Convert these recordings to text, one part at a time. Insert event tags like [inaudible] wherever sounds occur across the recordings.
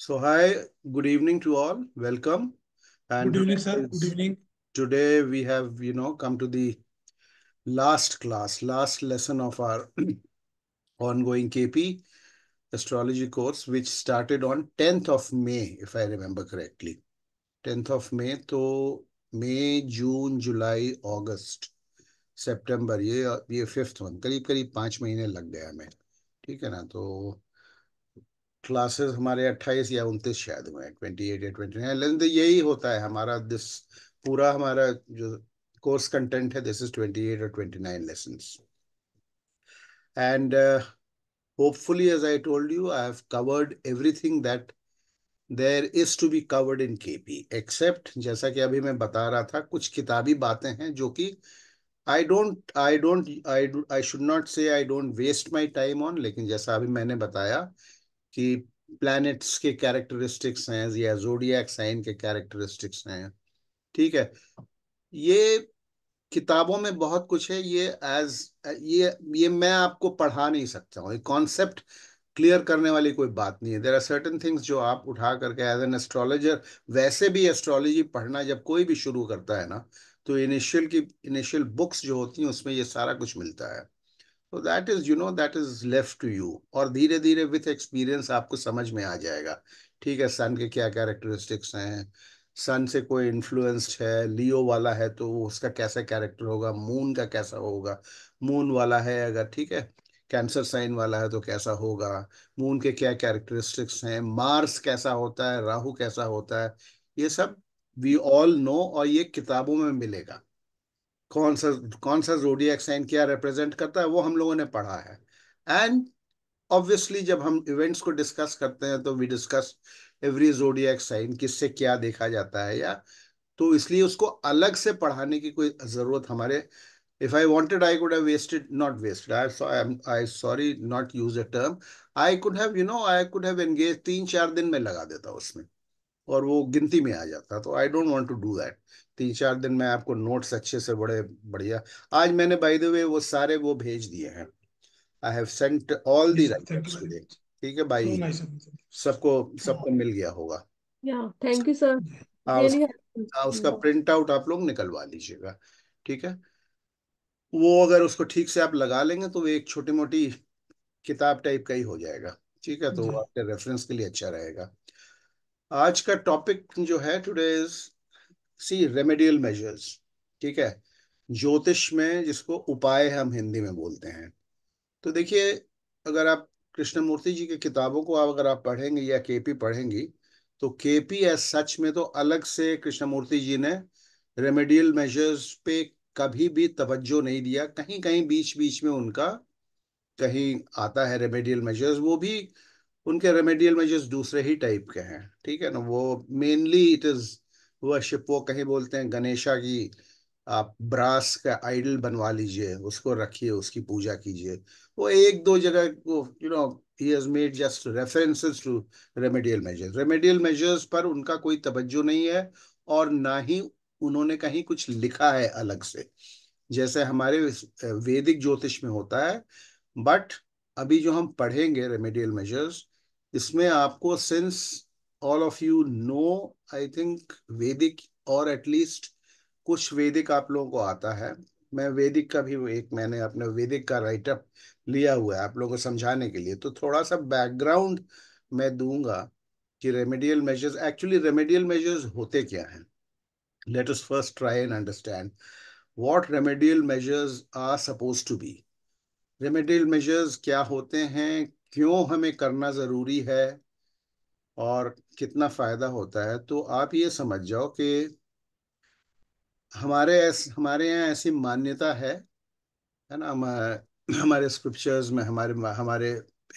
So hi, good evening to all. Welcome. And good evening, sir. Good evening. Today we have, you know, come to the last class, last lesson of our [clears throat] ongoing KP astrology course, which started on 10th of May, if I remember correctly. 10th of May, so May, June, July, August, September, Yeah, ये fifth one करीब करीब पांच महीने लग गए हमें ठीक है क्लासेस हमारे 28 या 29 शायद हुए हैं ट्वेंटी एट या ट्वेंटी लेकिन तो यही होता है हमारा दिस पूरा हमारा जो कोर्स कंटेंट है दिस इज 28 और 29 nine lesson and hopefully as i told you i have covered everything that there is to be covered in kp except जैसा कि अभी मैं बता रहा था कुछ किताबी बातें हैं जो कि I don't I don't I I should not say I don't waste my time on लेकिन जैसा अभी मैंने बताया कि प्लैनेट्स के कैरेक्टरिस्टिक्स हैं या जोडियाक साइन के कैरेक्टरिस्टिक्स हैं ठीक है ये किताबों में बहुत कुछ है ये एज ये ये मैं आपको पढ़ा नहीं सकता हूँ ये कॉन्सेप्ट क्लियर करने वाली कोई बात नहीं है देर आर सर्टन थिंग्स जो आप उठा करके एज एन एस्ट्रोलॉजर वैसे भी एस्ट्रोलॉजी पढ़ना जब कोई भी शुरू करता है ना तो इनिशियल की इनिशियल बुक्स जो होती हैं उसमें ये सारा कुछ मिलता है तो that is you know that is left to you और धीरे धीरे विथ एक्सपीरियंस आपको समझ में आ जाएगा ठीक है सन के क्या कैरेक्टरिस्टिक्स हैं सन से कोई इन्फ्लुएंस्ड है लियो वाला है तो उसका कैसा कैरेक्टर होगा मून का कैसा होगा मून वाला है अगर ठीक है कैंसर साइन वाला है तो कैसा होगा मून के क्या कैरेक्टरिस्टिक्स हैं मार्स कैसा होता है राहु कैसा होता है ये सब वी ऑल नो और ये किताबों में मिलेगा कौन सा कौन सा जोडियक साइन क्या रिप्रेजेंट करता है वो हम लोगों ने पढ़ा है एंड ऑब्वियसली जब हम इवेंट्स को डिस्कस करते हैं तो we discuss every zodiac sign किससे क्या देखा जाता है या तो इसलिए उसको अलग से पढ़ाने की कोई ज़रूरत हमारे if I wanted I could have wasted not wasted I so i'm i sorry not use a term i could have you know i तीन चार दिन में लगा देता उसमें और वो गिनती में आ जाता तो I don't want to do that तीन चार दिन में आपको नोट्स अच्छे से बड़े बढ़िया आज मैंने बाय द वे वो सारे वो भेज दिए हैं I have sent all the writers today ठीक है भाई सबको सबको मिल गया होगा थैंक यू सर उसका प्रिंट आउट आप लोग निकलवा लीजिएगा ठीक है वो अगर उसको ठीक से आप लगा लेंगे तो वो एक छोटी मोटी किताब टाइप का ही हो जाएगा ठीक है तो आपके रेफरेंस के लिए अच्छा रहेगा आज का टॉपिक जो है today is C remedial measures ठीक है ज्योतिष में जिसको उपाय हम हिंदी में बोलते हैं तो देखिए अगर आप कृष्णमूर्ति जी की किताबों को आप अगर आप पढ़ेंगे या केपी पढ़ेंगी तो केपी एस सच में तो अलग से कृष्णमूर्ति जी ने रेमेडियल मेजर्स पे कभी भी तवज्जो नहीं दिया कहीं कहीं बीच बीच में उनका कहीं आता है रेमेडियल मेजर्स वो भी उनके रेमेडियल मेजर्स दूसरे ही टाइप के हैं ठीक है ना वो मेनली इट इज़ वर्शिप वो कहीं बोलते हैं गणेशा की आप ब्रास का आइडल बनवा लीजिए उसको रखिए उसकी पूजा कीजिए वो एक दो जगह को you know he has made just references to remedial measures remedial measures पर उनका कोई तवज्जो नहीं है और ना ही उन्होंने कहीं कुछ लिखा है अलग से जैसे हमारे वैदिक ज्योतिष में होता है बट अभी जो हम पढ़ेंगे रेमेडियल मेजर्स इसमें आपको since all of you know I think Vedic और एटलीस्ट कुछ वेदिक आप लोगों को आता है मैं वेदिक का भी एक मैंने अपने वेदिक का राइटअप लिया हुआ है आप लोगों को समझाने के लिए तो थोड़ा सा बैकग्राउंड मैं दूंगा कि remedial measures actually remedial measures होते क्या हैं let us first try and understand what remedial measures are suppose to be remedial measures क्या होते हैं क्यों हमें करना ज़रूरी है और कितना फ़ायदा होता है तो आप ये समझ जाओ कि हमारे ऐस, हमारे यहाँ ऐसी मान्यता है है ना हम, हमारे स्क्रिप्चर्स में हमारे हमारे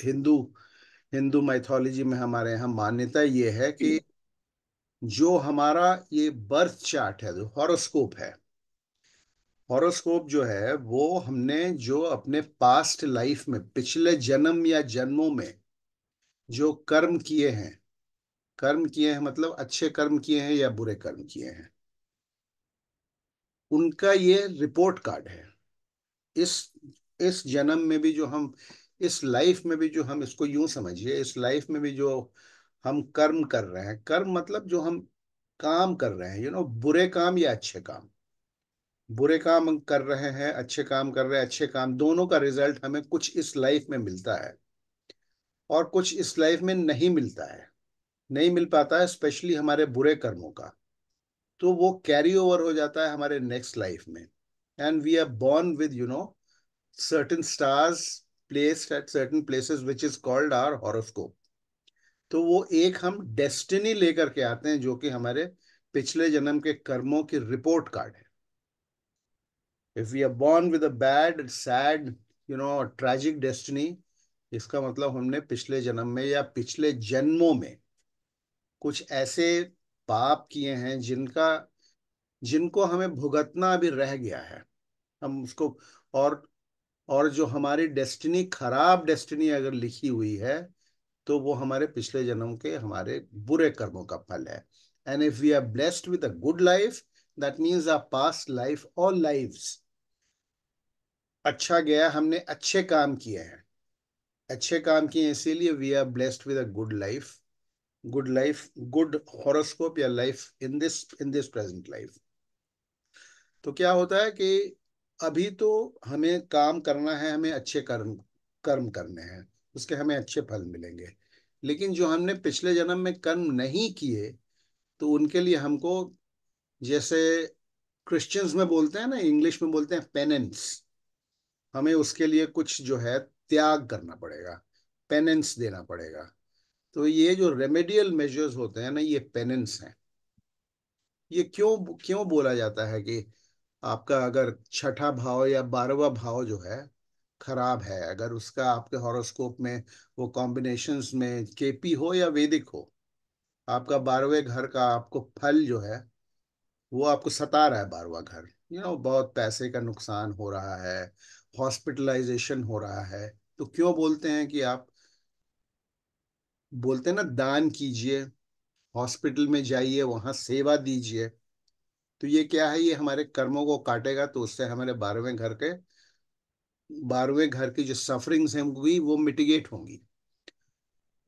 हिंदू हिंदू माइथोलॉजी में हमारे यहाँ मान्यता ये है कि हम्म। जो हमारा ये बर्थ चार्ट है जो हॉरोस्कोप है हॉरोस्कोप जो है वो हमने जो अपने पास्ट लाइफ में पिछले जन्म या जन्मों में जो कर्म किए हैं कर्म किए हैं मतलब अच्छे कर्म किए हैं या बुरे कर्म किए हैं उनका ये रिपोर्ट कार्ड है इस इस जन्म में भी जो हम इस लाइफ में भी जो हम इसको यूं समझिए इस लाइफ में भी जो हम कर्म कर रहे हैं कर्म मतलब जो हम काम कर रहे हैं यू you नो know, बुरे काम या अच्छे काम बुरे काम कर रहे हैं अच्छे काम कर रहे हैं अच्छे काम दोनों का रिजल्ट हमें कुछ इस लाइफ में मिलता है और कुछ इस लाइफ में नहीं मिलता है नहीं मिल पाता है स्पेशली हमारे बुरे कर्मों का तो वो कैरी ओवर हो जाता है हमारे नेक्स्ट लाइफ में and we are born with you know certain stars placed at certain places which is called our horoscope तो वो एक हम डेस्टिनी लेकर के आते हैं जो कि हमारे पिछले जन्म के कर्मों की रिपोर्ट कार्ड है if we are born with a bad sad you know tragic destiny इसका मतलब हमने पिछले जन्म में या पिछले जन्मों में कुछ ऐसे पाप किए हैं जिनका जिनको हमें भुगतना भी रह गया है हम उसको और और जो हमारी डेस्टिनी खराब डेस्टिनी अगर लिखी हुई है तो वो हमारे पिछले जन्म के हमारे बुरे कर्मों का फल है and if we are blessed with a good life that means our past life और लाइफ्स अच्छा गया हमने अच्छे काम किए हैं अच्छे काम किए हैं इसीलिए we are blessed with a good life good life good horoscope या life in this in this present life तो क्या होता है कि अभी तो हमें काम करना है हमें अच्छे कर्म कर्म करने हैं उसके हमें अच्छे फल मिलेंगे लेकिन जो हमने पिछले जन्म में कर्म नहीं किए तो उनके लिए हमको जैसे क्रिश्चियंस में बोलते हैं ना इंग्लिश में बोलते हैं पेनेंस हमें उसके लिए कुछ जो है त्याग करना पड़ेगा पेनेंस देना पड़ेगा तो ये जो रेमेडियल मेजर्स होते हैं ना ये पेनेंस हैं ये क्यों क्यों बोला जाता है कि आपका अगर छठा भाव या बारहवा भाव जो है खराब है अगर उसका आपके हॉरोस्कोप में वो कॉम्बिनेशन में केपी हो या वेदिक हो आपका बारहवें घर का आपको फल जो है वो आपको सता रहा है बारहवा घर यू you नो know, बहुत पैसे का नुकसान हो रहा है हॉस्पिटलाइजेशन हो रहा है तो क्यों बोलते हैं कि आप बोलते हैं ना दान कीजिए हॉस्पिटल में जाइए वहां सेवा दीजिए तो ये क्या है ये हमारे कर्मों को काटेगा तो उससे हमारे बारहवें घर के बारहवें घर की जो सफरिंग्स हैं होंगी वो मिटिगेट होंगी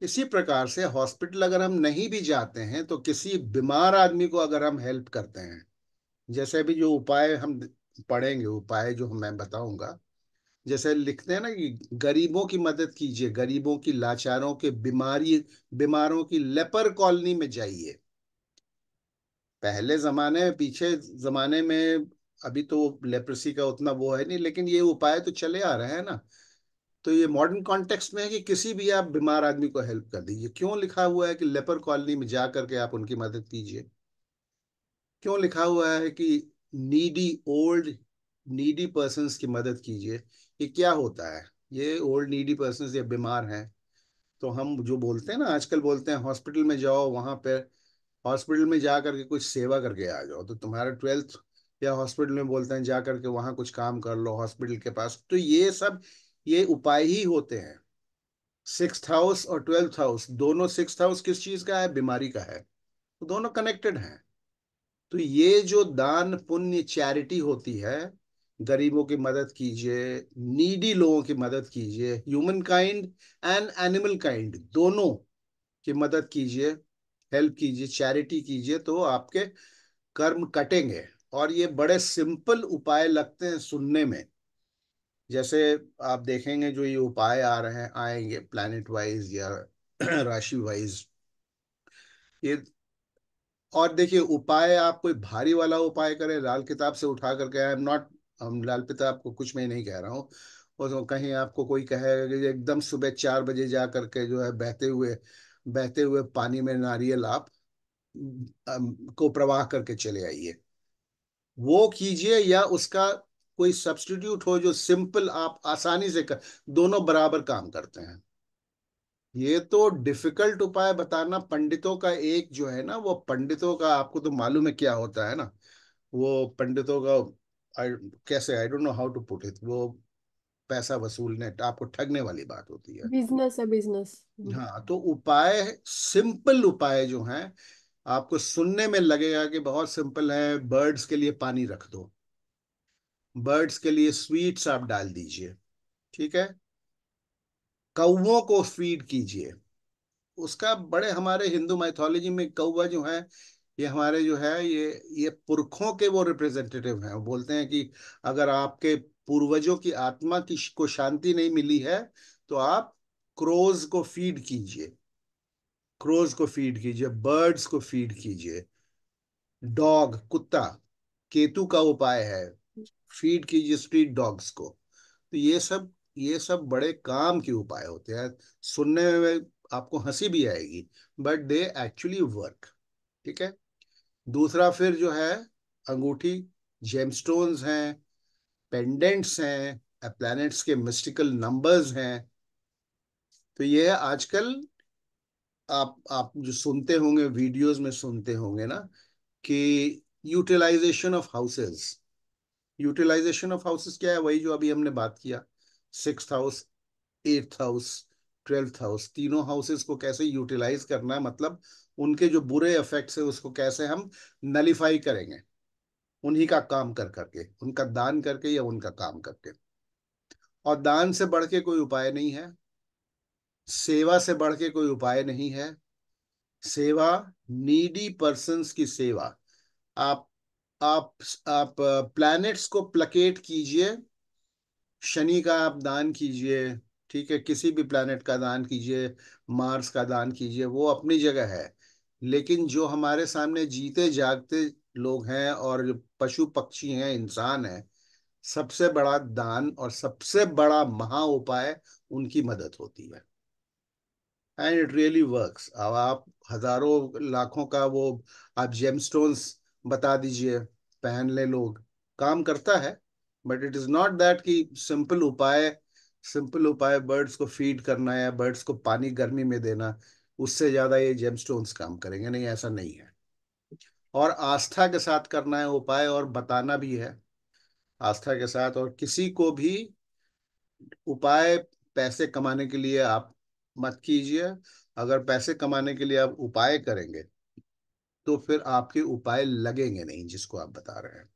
इसी प्रकार से हॉस्पिटल अगर हम नहीं भी जाते हैं तो किसी बीमार आदमी को अगर हम हेल्प करते हैं जैसे भी जो उपाय हम पढ़ेंगे उपाय जो मैं बताऊंगा जैसे लिखते हैं ना कि गरीबों की मदद कीजिए गरीबों की लाचारों के बीमारी बीमारों की लेपर कॉलोनी में जाइए पहले जमाने में पीछे जमाने में अभी तो लेप्रसी का उतना वो है नहीं लेकिन ये उपाय तो चले आ रहे हैं ना तो ये मॉडर्न कॉन्टेक्स्ट में है कि किसी भी आप बीमार आदमी को हेल्प कर दीजिए क्यों लिखा हुआ है कि लेपर कॉलोनी में जा करके आप उनकी मदद कीजिए क्यों लिखा हुआ है कि नीडी ओल्ड नीडी पर्सन की मदद कीजिए कि क्या होता है ये ओल्ड नीडी पर्सन या बीमार हैं तो हम जो बोलते हैं ना आजकल बोलते हैं हॉस्पिटल में जाओ वहां पर हॉस्पिटल में जा करके कुछ सेवा करके आ जाओ तो तुम्हारा ट्वेल्थ या हॉस्पिटल में बोलते हैं जा करके वहां कुछ काम कर लो हॉस्पिटल के पास तो ये सब ये उपाय ही होते हैं सिक्स हाउस और ट्वेल्थ हाउस दोनों सिक्स हाउस किस चीज़ का है बीमारी का है तो दोनों कनेक्टेड हैं तो ये जो दान पुण्य चैरिटी होती है गरीबों की मदद कीजिए नीडी लोगों की मदद कीजिए humankind and animal kind दोनों की मदद कीजिए हेल्प कीजिए चैरिटी कीजिए तो आपके कर्म कटेंगे और ये बड़े सिंपल उपाय लगते हैं सुनने में जैसे आप देखेंगे जो ये उपाय आ रहे हैं आएंगे प्लानिट वाइज या [clears throat] राशि वाइज ये और देखिए उपाय आप कोई भारी वाला उपाय करें लाल किताब से उठा करके आई एम नॉट हम लाल पिता आपको कुछ मैं नहीं कह रहा हूँ तो कहीं आपको कोई कहेगा कि एकदम सुबह चार बजे जा करके जो है बहते हुए बहते हुए पानी में नारियल आप को प्रवाह करके चले आइए वो कीजिए या उसका कोई सब्सटीट्यूट हो जो सिंपल आप आसानी से कर दोनों बराबर काम करते हैं ये तो डिफिकल्ट उपाय बताना पंडितों का एक जो है ना वो पंडितों का आपको तो मालूम है क्या होता है ना वो पंडितों का I, कैसे I don't know how to put it वो पैसा वसूलने आपको ठगने वाली बात होती है बिजनेस है बिजनेस हाँ तो उपाय सिंपल उपाय जो हैं आपको सुनने में लगेगा कि बहुत सिंपल है बर्ड्स के लिए पानी रख दो बर्ड्स के लिए स्वीट्स आप डाल दीजिए ठीक है कौओं को फीड कीजिए उसका बड़े हमारे हिंदू माइथोलॉजी में कौवा जो है ये हमारे जो है ये ये पुरखों के वो रिप्रेजेंटेटिव हैं बोलते हैं कि अगर आपके पूर्वजों की आत्मा की को शांति नहीं मिली है तो आप क्रोज को फीड कीजिए क्रोज को फीड कीजिए बर्ड्स को फीड कीजिए डॉग कुत्ता केतु का उपाय है फीड कीजिए स्ट्रीट डॉग्स को तो ये सब ये सब बड़े काम के उपाय होते हैं सुनने में आपको हंसी भी आएगी बट दे एक्चुअली वर्क ठीक है दूसरा फिर जो है अंगूठी जेमस्टोन्स हैं पेंडेंट्स हैं प्लैनेट्स के मिस्टिकल नंबर्स हैं तो ये आजकल आप आप जो सुनते होंगे वीडियोस में सुनते होंगे ना कि utilization of houses utilization of houses क्या है वही जो अभी हमने बात किया six house eighth house twelfth house तीनों हाउसेस को कैसे यूटिलाइज करना है मतलब उनके जो बुरे इफेक्ट्स है उसको कैसे हम नलीफाई करेंगे उन्हीं का काम कर करके उनका दान करके या उनका काम करके और दान से बढ़ के कोई उपाय नहीं है सेवा से बढ़ के कोई उपाय नहीं है सेवा नीडी पर्सन की सेवा आप आप आप प्लैनेट्स uh, को प्लकेट कीजिए शनि का आप दान कीजिए ठीक है किसी भी प्लानट का दान कीजिए मार्स का दान कीजिए वो अपनी जगह है लेकिन जो हमारे सामने जीते जागते लोग हैं और पशु पक्षी हैं इंसान हैं सबसे बड़ा दान और सबसे बड़ा महा उपाय उनकी मदद होती है एंड इट रियली वर्क अब आप हजारों लाखों का वो आप जेम बता दीजिए पहन ले लोग काम करता है but it is not that कि सिंपल उपाय सिंपल उपाय बर्ड्स को फीड करना या बर्ड्स को पानी गर्मी में देना उससे ज्यादा ये जेम काम करेंगे नहीं ऐसा नहीं है और आस्था के साथ करना है उपाय और बताना भी है आस्था के साथ और किसी को भी उपाय पैसे कमाने के लिए आप मत कीजिए अगर पैसे कमाने के लिए आप उपाय करेंगे तो फिर आपके उपाय लगेंगे नहीं जिसको आप बता रहे हैं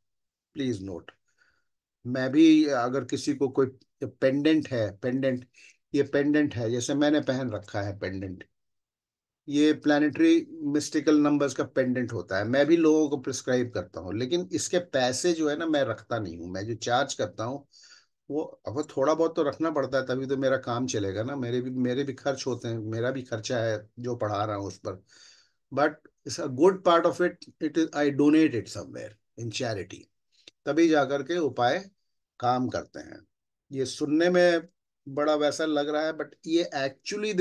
प्लीज नोट मैं भी अगर किसी को कोई पेंडेंट है पेंडेंट ये पेंडेंट है जैसे मैंने पहन रखा है पेंडेंट ये प्लानिटरी मिस्टिकल नंबर्स का पेंडेंट होता है मैं भी लोगों को प्रिस्क्राइब करता हूँ लेकिन इसके पैसे जो है ना मैं रखता नहीं हूँ मैं जो चार्ज करता हूँ वो अब थोड़ा बहुत तो रखना पड़ता है तभी तो मेरा काम चलेगा ना मेरे भी मेरे भी खर्च होते हैं मेरा भी खर्चा है जो पढ़ा रहा हूँ उस पर but it's a good part of it it is I donate it somewhere in charity तभी जा करके उपाय काम करते हैं ये सुनने में बड़ा वैसा लग रहा है बट ये एक्चुअली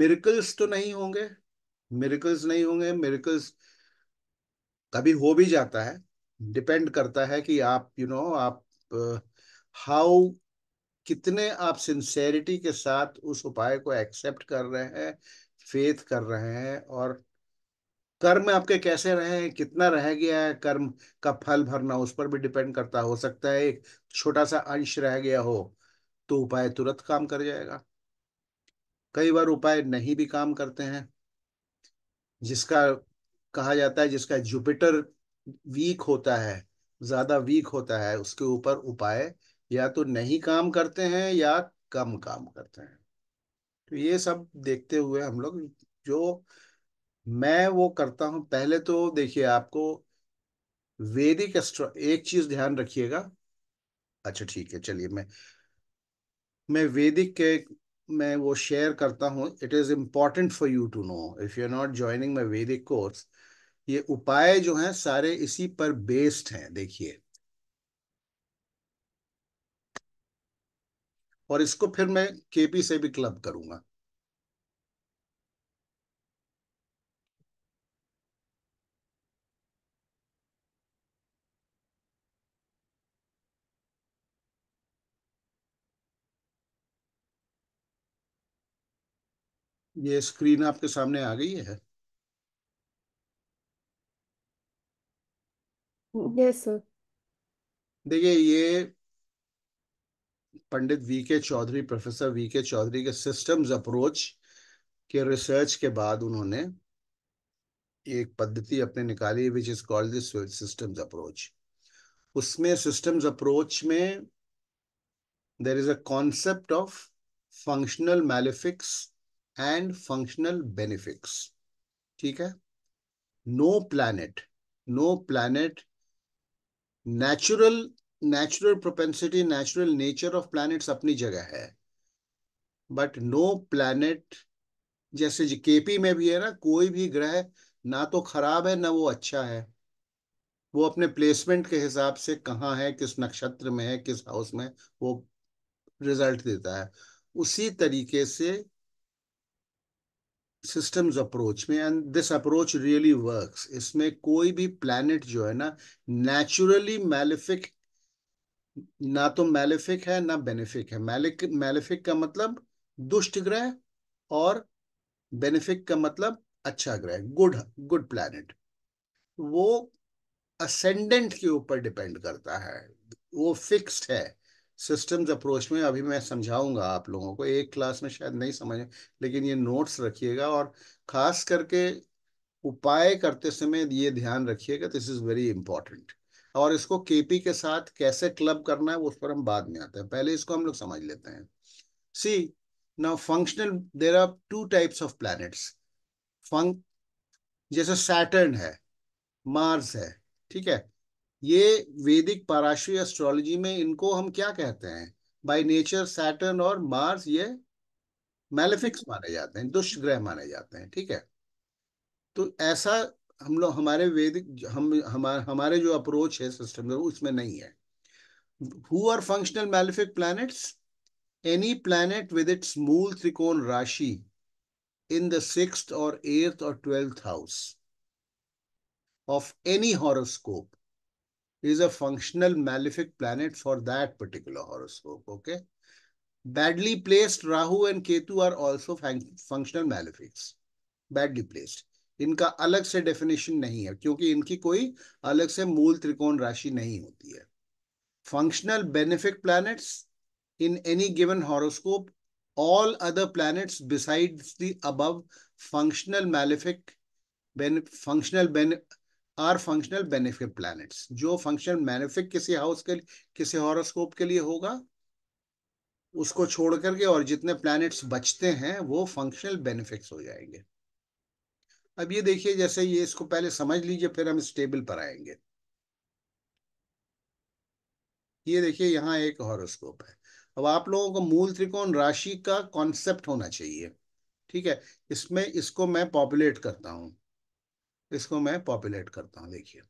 मिरिकल्स तो नहीं होंगे मिरिकल्स नहीं होंगे मिरिकल्स कभी हो भी जाता है डिपेंड करता है कि आप यू you नो know, आप हाउ uh, कितने आप सिंसेरिटी के साथ उस उपाय को एक्सेप्ट कर रहे हैं फेथ कर रहे हैं और कर्म आपके कैसे रहे हैं कितना रह गया है कर्म का फल भरना उस पर भी डिपेंड करता हो सकता है एक छोटा सा अंश रह गया हो तो उपाय तुरंत काम कर जाएगा कई बार उपाय नहीं भी काम करते हैं जिसका कहा जाता है जिसका जुपिटर वीक होता है ज्यादा वीक होता है उसके ऊपर उपाय या तो नहीं काम करते हैं या कम काम करते हैं तो ये सब देखते हुए हम लोग जो मैं वो करता हूं पहले तो देखिए आपको वेदिक एस्ट्रो एक चीज ध्यान रखिएगा अच्छा ठीक है चलिए मैं मैं वेदिक के मैं वो शेयर करता हूं it is important for you to know if you are not joining my Vedic course ये उपाय जो हैं सारे इसी पर बेस्ड हैं देखिए और इसको फिर मैं केपी से भी क्लब करूंगा ये स्क्रीन आपके सामने आ गई है yes, देखिए ये पंडित वी के चौधरी प्रोफेसर वी के चौधरी के सिस्टम्स अप्रोच के रिसर्च के बाद उन्होंने एक पद्धति अपने निकाली which is called systems approach उसमें सिस्टम्स अप्रोच में there is a concept of functional malefics and functional benefits ठीक है no planet no planet natural natural propensity natural nature of planets अपनी जगह है बट नो प्लैनेट जैसे KP में भी है ना कोई भी ग्रह ना तो खराब है ना वो अच्छा है वो अपने प्लेसमेंट के हिसाब से कहाँ है किस नक्षत्र में है किस हाउस में वो रिजल्ट देता है उसी तरीके से सिस्टम्स अप्रोच में and this approach really works इसमें कोई भी प्लैनेट जो है ना नेचुरली मेलिफिक ना तो मेलिफिक है ना बेनिफिक है मेलिक मेलिफिक का मतलब दुष्ट ग्रह और बेनिफिक का मतलब अच्छा ग्रह गुड गुड प्लैनेट वो असेंडेंट के ऊपर डिपेंड करता है वो फिक्स्ड है सिस्टम्स अप्रोच में अभी मैं समझाऊंगा आप लोगों को एक क्लास में शायद नहीं समझ लेकिन ये नोट्स रखिएगा और खास करके उपाय करते समय ये ध्यान रखिएगा दिस इज़ वेरी इंपॉर्टेंट और इसको केपी के साथ कैसे क्लब करना है उस पर हम बाद में आते हैं पहले इसको हम लोग समझ लेते हैं see now functional there are two types of planets फंक जैसे सैटर्न है मार्स है ठीक है ये वैदिक पाराशरी एस्ट्रोलॉजी में इनको हम क्या कहते हैं बाय नेचर सैटर्न और मार्स ये मैलिफिक्स माने जाते हैं दुष्ट ग्रह माने जाते हैं ठीक है तो ऐसा हम लोग हमारे वैदिक हम हमारे हमारे जो अप्रोच है सिस्टम उसमें नहीं है who are functional malefic planets any planet with its मूल त्रिकोण राशि इन द सिक्स और एट्थ और twelfth house of any horoscope is a functional malefic planet for that particular horoscope. Okay. Badly placed Rahu and Ketu are also fun functional malefics. Badly placed. इनका अलग से definition नहीं है क्योंकि इनकी कोई अलग से मूल त्रिकोण राशि नहीं होती है functional benefic planets in any given horoscope all other planets besides the above functional malefic ben functional ben are functional benefit planets जो फंक्शनल बेनिफिक किसी हाउस के किसी हॉरोस्कोप के लिए होगा उसको छोड़ करके और जितने प्लैनेट्स बचते हैं वो फंक्शनल बेनिफिक्स हो जाएंगे अब ये देखिए जैसे ये इसको पहले समझ लीजिए फिर हम इस टेबल पर आएंगे ये देखिए यहाँ एक हॉरोस्कोप है अब आप लोगों को मूल त्रिकोण राशि का कॉन्सेप्ट होना चाहिए ठीक है इसमें इसको मैं पॉपुलेट करता हूं इसको मैं पॉपुलेट करता हूँ देखिए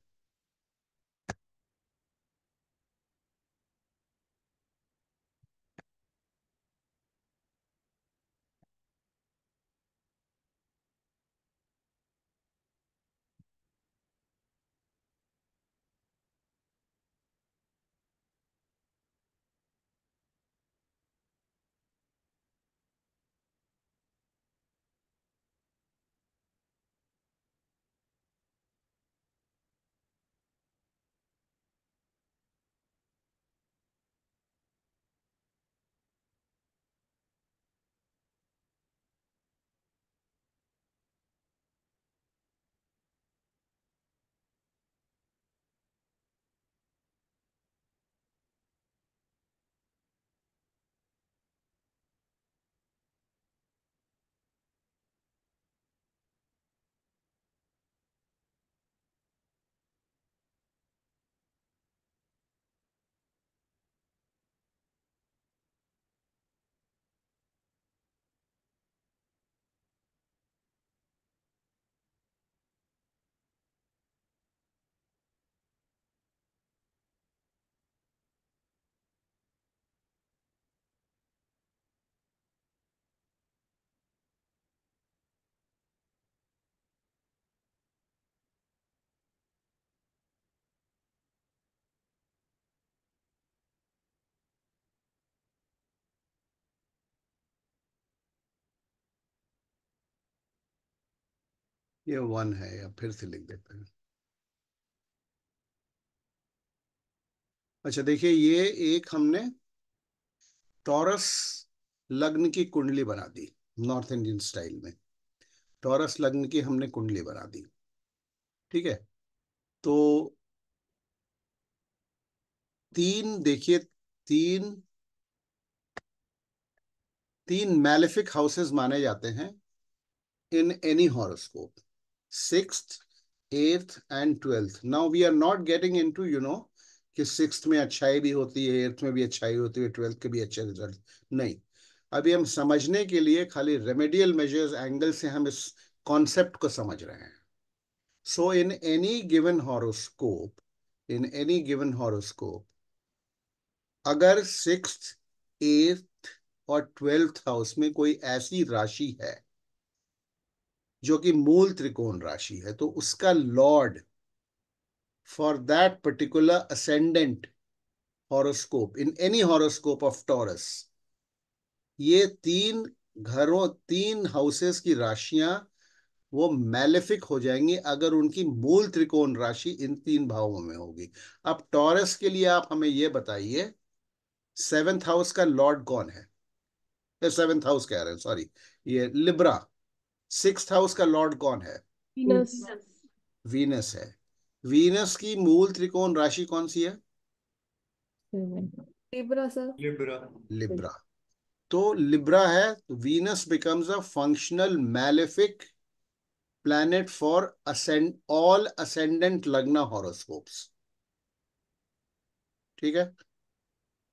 ये वन है या फिर से लिख देते हैं अच्छा देखिए ये एक हमने टॉरस लग्न की कुंडली बना दी नॉर्थ इंडियन स्टाइल में टॉरस लग्न की हमने कुंडली बना दी ठीक है तो तीन देखिए तीन तीन मैलिफिक हाउसेस माने जाते हैं in any horoscope sixth, eighth and twelfth. Now we are not getting into you know कि सिक्स में अच्छाई भी होती है एट्थ में भी अच्छाई होती है ट्वेल्थ के भी अच्छे रिजल्ट नहीं अभी हम समझने के लिए खाली रेमेडियल मेजर्स एंगल से हम इस कॉन्सेप्ट को समझ रहे हैं so in any given horoscope in any given horoscope अगर सिक्स एट्थ और ट्वेल्थ हाउस में कोई ऐसी राशि है जो कि मूल त्रिकोण राशि है तो उसका lord for that particular ascendant horoscope in any horoscope of Taurus ये तीन घरों तीन हाउसेस की राशियां वो मैलिफिक हो जाएंगी अगर उनकी मूल त्रिकोण राशि इन तीन भावों में होगी अब टॉरस के लिए आप हमें ये बताइए सेवेंथ हाउस का लॉर्ड कौन है सेवेंथ हाउस कह रहे हैं सॉरी ये लिब्रा सिक्स हाउस का लॉर्ड कौन है वीनस वीनस है वीनस की मूल त्रिकोण राशि कौन सी है लिब्रा सर लिब्रा लिब्रा तो लिब्रा है Venus becomes a functional malefic planet for ascend all ascendant लग्ना हॉरोस्कोप ठीक है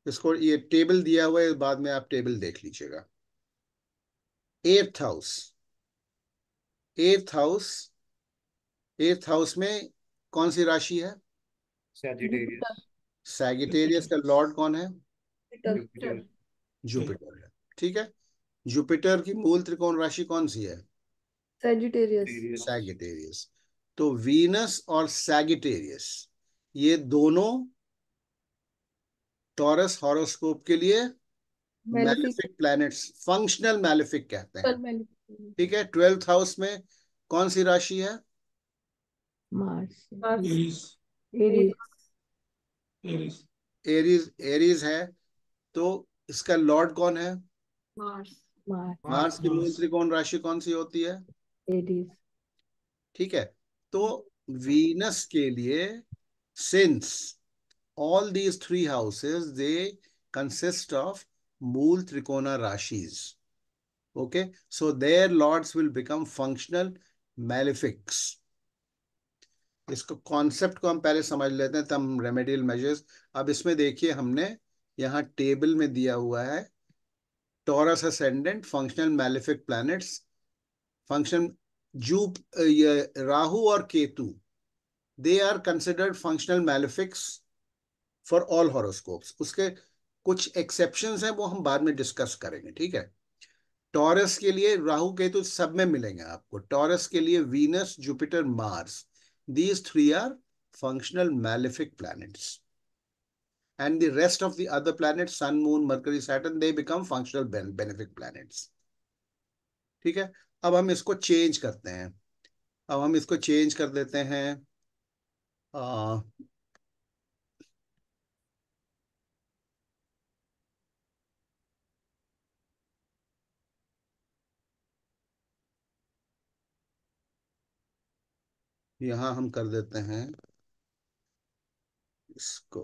इसको ये टेबल दिया हुआ है बाद में आप टेबल देख लीजिएगा eighth house eighth house eighth house में कौन सी राशि है सैगिटेरियस का लॉर्ड कौन है जुपिटर है ठीक है जुपिटर की मूल त्रिकोण राशि कौन सी है सैगिटेरियस सैगिटेरियस तो वीनस और सैगिटेरियस ये दोनों टॉरस हॉरोस्कोप के लिए मैलिफिक प्लैनेट्स फंक्शनल मैलिफिक कहते हैं ठीक है ट्वेल्थ हाउस में कौन सी राशि है मार्स एरीज एरीज एरीज है तो इसका लॉर्ड कौन है मार्स मार्स की मूल त्रिकोण राशि कौन सी होती है एरीज ठीक है तो वीनस के लिए since all these three houses they consist of मूल त्रिकोणा राशिज़ Okay, so their lords will become functional malefics. इसको कॉन्सेप्ट को हम पहले समझ लेते हैं तब रेमेडियल मेजर्स अब इसमें देखिए हमने यहाँ टेबल में दिया हुआ है Taurus ascendant functional malefic planets function जूप राहु और Ketu they are considered functional malefics for all horoscopes उसके कुछ एक्सेप्शन हैं वो हम बाद में डिस्कस करेंगे ठीक है टॉरस के लिए राहु केतु सब में मिलेंगे आपको टॉरस के लिए Venus Jupiter Mars these three are functional malefic planets. And the rest of the other planets, Sun, Moon, Mercury, Saturn, they become functional benefic planets. ठीक है अब हम इसको चेंज करते हैं अब हम इसको चेंज कर देते हैं यहाँ हम कर देते हैं इसको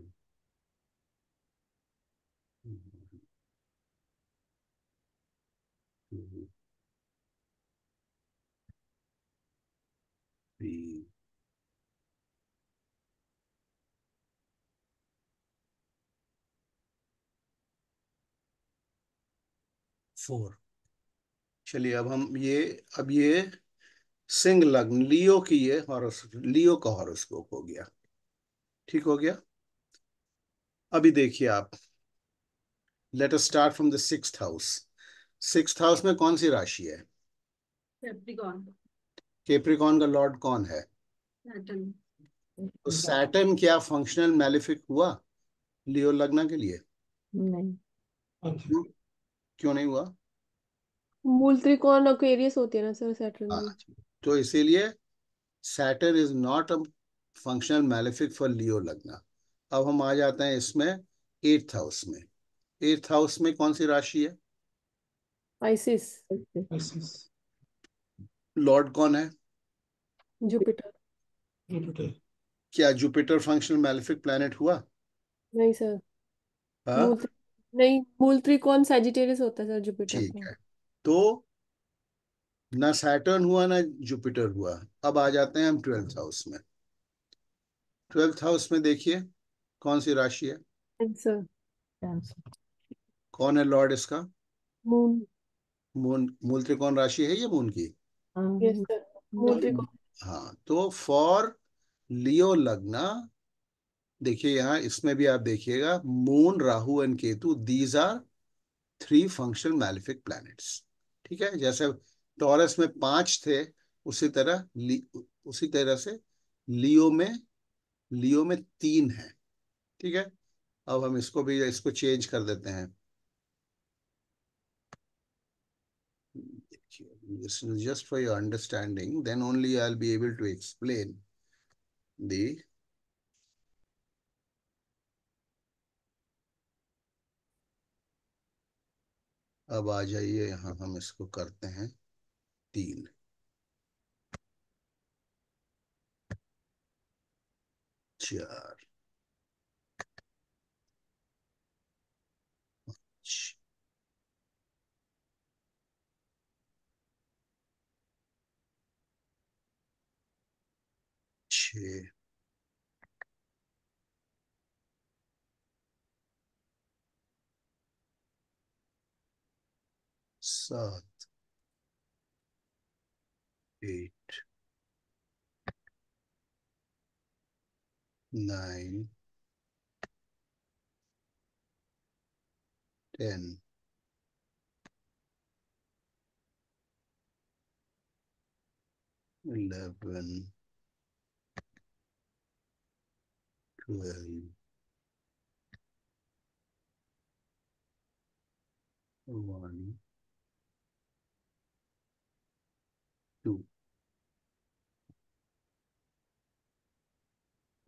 फोर चलिए अब हम ये अब ये सिंह लग्न लियो की ये हॉरस लियो का हॉरोस्कोप हो गया ठीक हो गया अभी देखिए आप let us start from the six house six house में कौन सी राशि है केप्रिकॉन कैप्रिकॉन का लॉर्ड कौन है तो सैटर्न क्या फंक्शनल मैलिफिक हुआ लियो लग्न के लिए नहीं hmm? क्यों नहीं हुआ मूल त्रिकोण एक्वेरियस होते हैं ना सर सैटर्न में अच्छा, तो इसीलिए Saturn is not a functional malefic for Leo लगना अब हम आ जाते हैं इसमें एट्थ हाउस में एट्थ हाउस में कौन सी राशि है आइसिस लॉर्ड कौन है जुपिटर जुपिटर क्या जुपिटर फंक्शनल मैलिफिक प्लैनेट हुआ नहीं सर हाँ? नहीं मूल त्रिकोण सैजिटेरियस होता है सर जुपिटर ठीक है तो ना सैटर्न हुआ ना जुपिटर हुआ अब आ जाते हैं हम ट्वेल्थ हाउस में ट्वेल्थ हाउस में देखिए कौन सी राशि है कैंसर कौन है लॉर्ड इसका मून मून मूल त्रिकोण राशि है ये मून की हाँ। yes, मूल त्रिकोण हाँ तो फॉर लियो लग्न देखिए यहाँ इसमें भी आप देखिएगा moon Rahu and Ketu these are three functional malefic planets ठीक है जैसे टॉरस में पांच थे उसी तरह उसी तरह से लियो में लियो में तीन है ठीक है अब हम इसको भी इसको चेंज कर देते हैं this is just for your understanding then only i'll be able to explain the अब आ जाइए यहाँ हम इसको करते हैं तीन चार छ सात eight, nine, ten, eleven, twelve, one.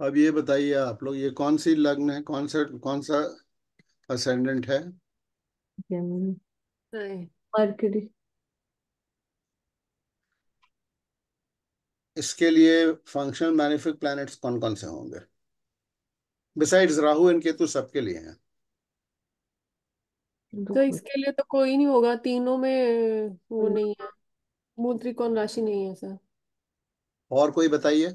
अब ये बताइए आप लोग ये कौन सी लग्न है कौन सा कौन सा असेंडेंट है इसके लिए फंक्शनल मैनिफिक प्लैनेट्स कौन कौन से होंगे बिसाइड्स राहु इनके केतु तो सबके लिए हैं तो इसके लिए तो कोई नहीं होगा तीनों में वो हम्म। नहीं है मूल त्रिकोण राशि नहीं है सर और कोई बताइए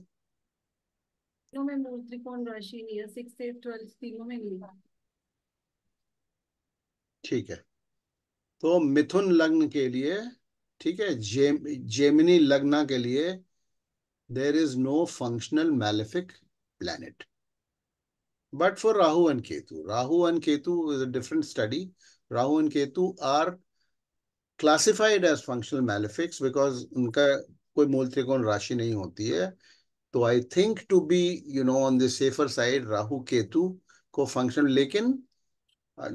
तीनों में मूल त्रिकोण राशि नहीं है सिक्स एट ट्वेल्थ तीनों में नहीं है ठीक है तो मिथुन लग्न के लिए ठीक है जेम जेमिनी लग्ना के लिए there is no functional malefic planet but for Rahu and Ketu Rahu and Ketu is a different study Rahu and Ketu are classified as functional malefics because उनका कोई मूल त्रिकोण राशि नहीं होती है तो I think to be you know on the safer side Rahu Ketu को फंक्शन लेकिन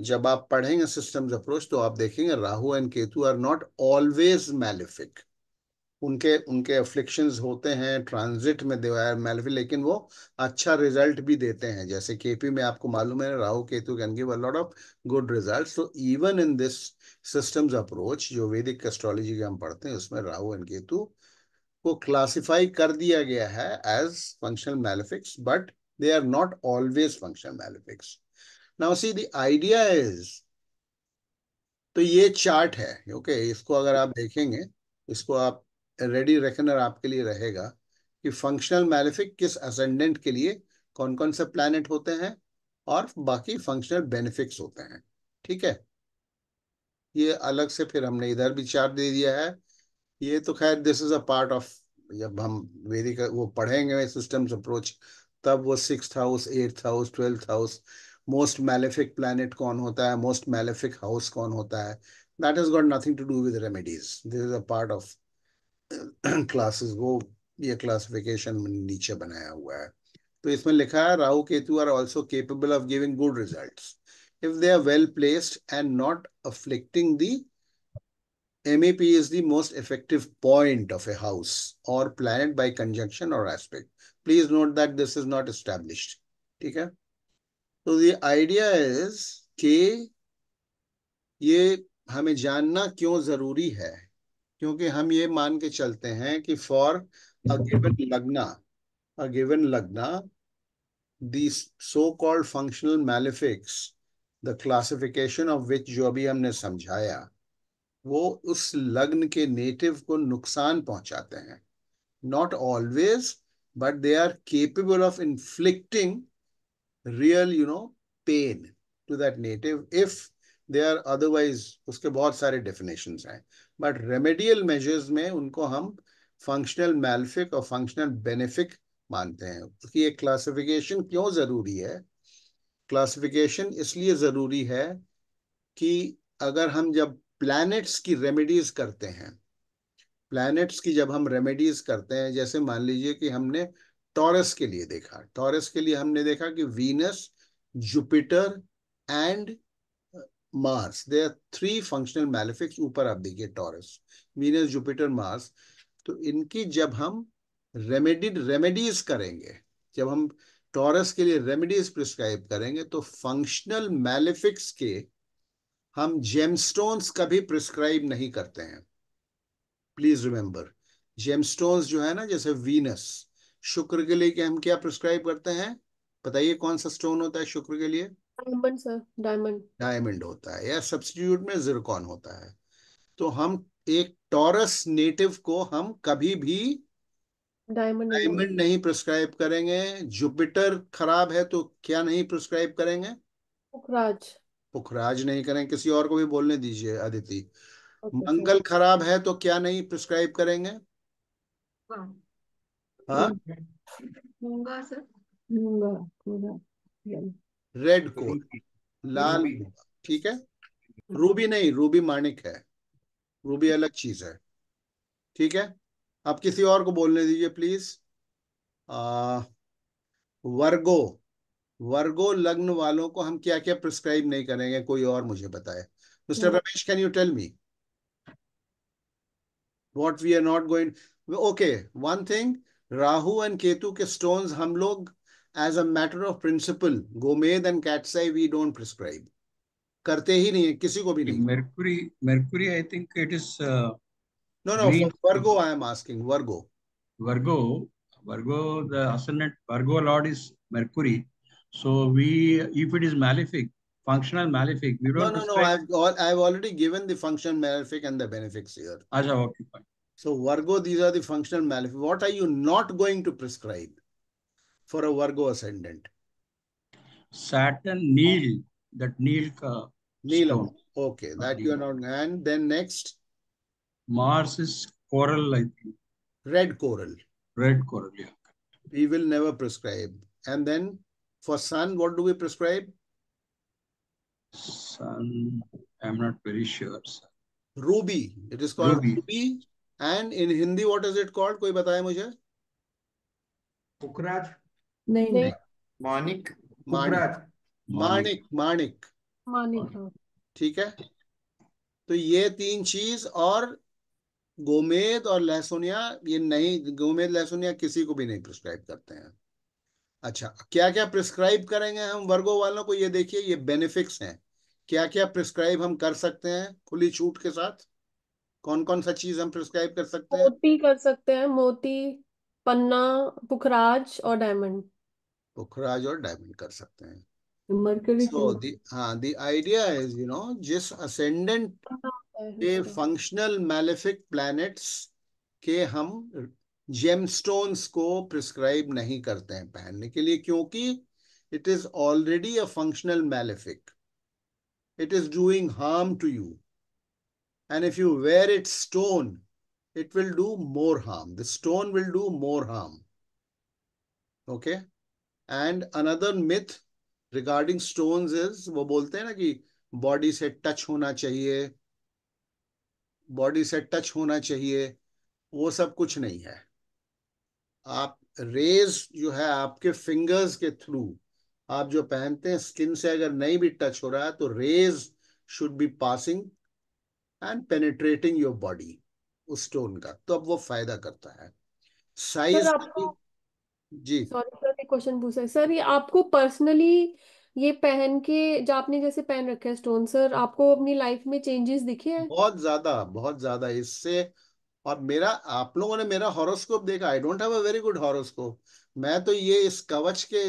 जब आप पढ़ेंगे सिस्टम्स अप्रोच तो आप देखेंगे Rahu and Ketu are not always malefic उनके उनके अफ्लिक्शन होते हैं ट्रांजिट में देवायर मेलफिल लेकिन वो अच्छा रिजल्ट भी देते हैं जैसे केपी में आपको मालूम है Rahu Ketu can give a lot of good result so even in this systems approach जो वैदिक एस्ट्रोलॉजी के हम पढ़ते हैं उसमें राहु एंड केतु को क्लासिफाई कर दिया गया है as functional malefics but they are not always functional malefics now see the idea is तो ये चार्ट है ओके okay, इसको अगर आप देखेंगे इसको आप रेडी रेकनर आपके लिए रहेगा कि फंक्शनल मैलिफिक किस असेंडेंट के लिए कौन कौन से प्लैनेट होते हैं और बाकी फंक्शनल बेनिफिक्स होते हैं ठीक है ये अलग से फिर हमने इधर भी चार्ट दे दिया है ये तो खैर this is a part of जब हम वेदिक वो पढ़ेंगे सिस्टम्स अप्रोच तब वो six house eighth house twelfth house most malefic planet कौन होता है मोस्ट मैलेफिक हाउस कौन होता है that is got nothing to do with remedies this is a part of classes वो ये क्लासिफिकेशन नीचे बनाया हुआ है तो इसमें लिखा है Rahu Ketu are also capable of giving good results if they are well placed and not afflicting the MAP is the most effective point of a house or planet by conjunction or aspect. Please note that this is not established. Okay? So the idea is that ये हमें why क्यों जरूरी है क्योंकि हम ये मान के चलते हैं कि फॉर अ गिवन लगना अ गिवन लगना the so-called functional malefics, the classification of which जो अभी हमने समझाया वो उस लग्न के नेटिव को नुकसान पहुंचाते हैं not always but they are capable of inflicting real you know pain to that native if they are otherwise उसके बहुत सारे डेफिनेशन हैं बट रेमेडियल मेजर्स में उनको हम फंक्शनल मेल्फिक और फंक्शनल बेनिफिक मानते हैं उसकी ये क्लासिफिकेशन क्यों ज़रूरी है क्लासिफिकेशन इसलिए ज़रूरी है कि अगर हम जब प्लैनेट्स की रेमेडीज करते हैं प्लैनेट्स की जब हम रेमेडीज करते हैं जैसे मान लीजिए कि हमने टॉरस के लिए देखा टॉरस के लिए हमने देखा कि Venus Jupiter and Mars they are three functional malefics ऊपर आप देखिए टॉरस वीनस जुपिटर मार्स तो इनकी जब हम रेमेडिड रेमेडीज करेंगे जब हम टॉरस के लिए रेमेडीज प्रिस्क्राइब करेंगे तो फंक्शनल मैलिफिक्स के हम जेमस्टोन्स कभी प्रिस्क्राइब नहीं करते हैं प्लीज रिमेंबर जेमस्टोन्स जो है ना जैसे वीनस शुक्र के लिए हम क्या प्रिस्क्राइब करते हैं बताइए कौन सा स्टोन होता है शुक्र के लिए डायमंड सर डायमंड डायमंड होता है या सब्सटीट्यूट में जिरकॉन होता है तो हम एक टॉरस नेटिव को हम कभी भी डायमंड डायमंड नहीं प्रिस्क्राइब करेंगे जुपिटर खराब है तो क्या नहीं प्रिस्क्राइब करेंगे पुखराज नहीं करें किसी और को भी बोलने दीजिए अदिति okay, मंगल खराब है तो क्या नहीं प्रिस्क्राइब करेंगे हाँ, हाँ? रेड को लाल ठीक है रूबी नहीं रूबी माणिक है रूबी अलग चीज है ठीक है अब किसी और को बोलने दीजिए प्लीज आ, वर्गो वर्गो लग्न वालों को हम क्या क्या प्रिस्क्राइब नहीं करेंगे कोई और मुझे बताए mister Ramesh can you tell me what we are not going okay one thing Rahu and Ketu के स्टोन्स हम लोग as a matter of principle गोमेद and cat's eye we don't prescribe करते ही नहीं है किसी को भी नहीं mercury mercury I think it is no no Virgo I am asking Virgo Virgo Virgo the ascendant Virgo lord is virgo So we, if it is malefic, functional malefic, we don't. No, no, no. I've all, I've already given the functional malefic and the benefits here. Aja, okay, fine. So Virgo, these are the functional malefic. What are you not going to prescribe for a Virgo ascendant? Saturn Neil, that Neil. Uh, Neil. Okay, that you are not. And then next. Mars is coral, I think. Red coral. Red coral, yeah. We will never prescribe. And then For sun, what do we prescribe? Sun, I'm not very sure. Sir. Ruby, it is called ruby. ruby. And in Hindi, what is it called? koi bataye mujhe कुकराज nahi nahi manik कुकराज manik manik manik ठीक है तो ये तीन चीज और गोमेद और लहसुनिया ये नहीं गोमेद लहसुनिया किसी को भी नहीं प्रिस्क्राइब करते हैं अच्छा क्या क्या प्रिस्क्राइब करेंगे हम वर्गो वालों को ये देखिए ये बेनिफिट्स हैं क्या क्या प्रिस्क्राइब हम कर सकते हैं खुली छूट के साथ कौन कौन सा चीज हम प्रिस्क्राइब कर सकते हैं मोती कर सकते हैं मोती पन्ना पुखराज और डायमंड पुखराज और डायमंड कर सकते हैं आइडिया इज यू नो जिस असेंडेंट हाँ, हाँ, के हाँ। functional malefic planets के हम जेमस्टोन्स को प्रिस्क्राइब नहीं करते हैं पहनने के लिए क्योंकि it is already a functional malefic it is doing harm to you and if you wear it stone it will do more harm the stone will do more harm okay and another myth regarding stone is वो बोलते हैं ना कि body से touch होना चाहिए body से touch होना चाहिए वो सब कुछ नहीं है आप रेज जो है आपके फिंगर्स के थ्रू आप जो पहनते हैं स्किन से अगर नहीं भी टच हो रहा है तो rays should be passing and penetrating your body उस स्टोन का तो अब वो फायदा करता है साइज जी सॉरी क्वेश्चन क्वेश्चन पूछा सर ये आपको पर्सनली ये पहन के जो आपने जैसे पहन रखे स्टोन सर आपको अपनी लाइफ में चेंजेस दिखे हैं बहुत ज्यादा बहुत ज्यादा इससे और मेरा आप लोगों ने मेरा हॉरोस्कोप देखा I don't have a very good horoscope मैं तो ये इस कवच के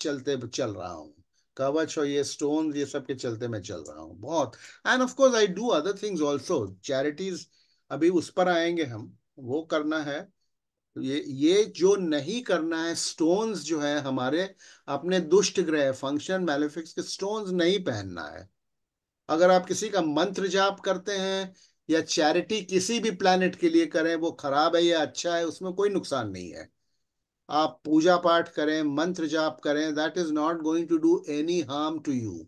चलते चल रहा हूँ कवच और ये स्टोन ये सब के चलते मैं चल रहा हूँ बहुत and of course I do other things also charities अभी उस पर आएंगे हम वो करना है ये ये जो नहीं करना है स्टोन्स जो है हमारे अपने दुष्ट ग्रह फंक्शन मैलिफिक्स के स्टोन्स नहीं पहनना है अगर आप किसी का मंत्र जाप करते हैं या चैरिटी किसी भी प्लानिट के लिए करें वो खराब है या अच्छा है उसमें कोई नुकसान नहीं है आप पूजा पाठ करें मंत्र जाप करें that is not going to do any harm to you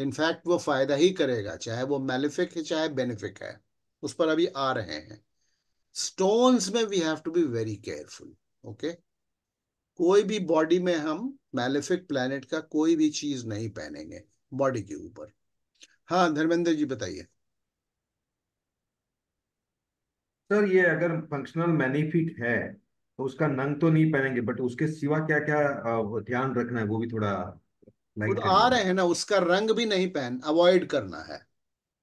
in fact वो फायदा ही करेगा चाहे वो मेलिफिक है चाहे बेनिफिक है उस पर अभी आ रहे हैं स्टोन्स में we have to be very careful okay कोई भी बॉडी में हम मेलिफिक प्लैनेट का कोई भी चीज नहीं पहनेंगे बॉडी के ऊपर हाँ धर्मेंद्र जी बताइए सर ये अगर फंक्शनल बेनिफिट है तो उसका नंग तो नहीं पहनेंगे बट उसके सिवा क्या क्या ध्यान रखना है वो भी थोड़ा लाइट तो आ रहे हैं ना उसका रंग भी नहीं पहन अवॉइड करना है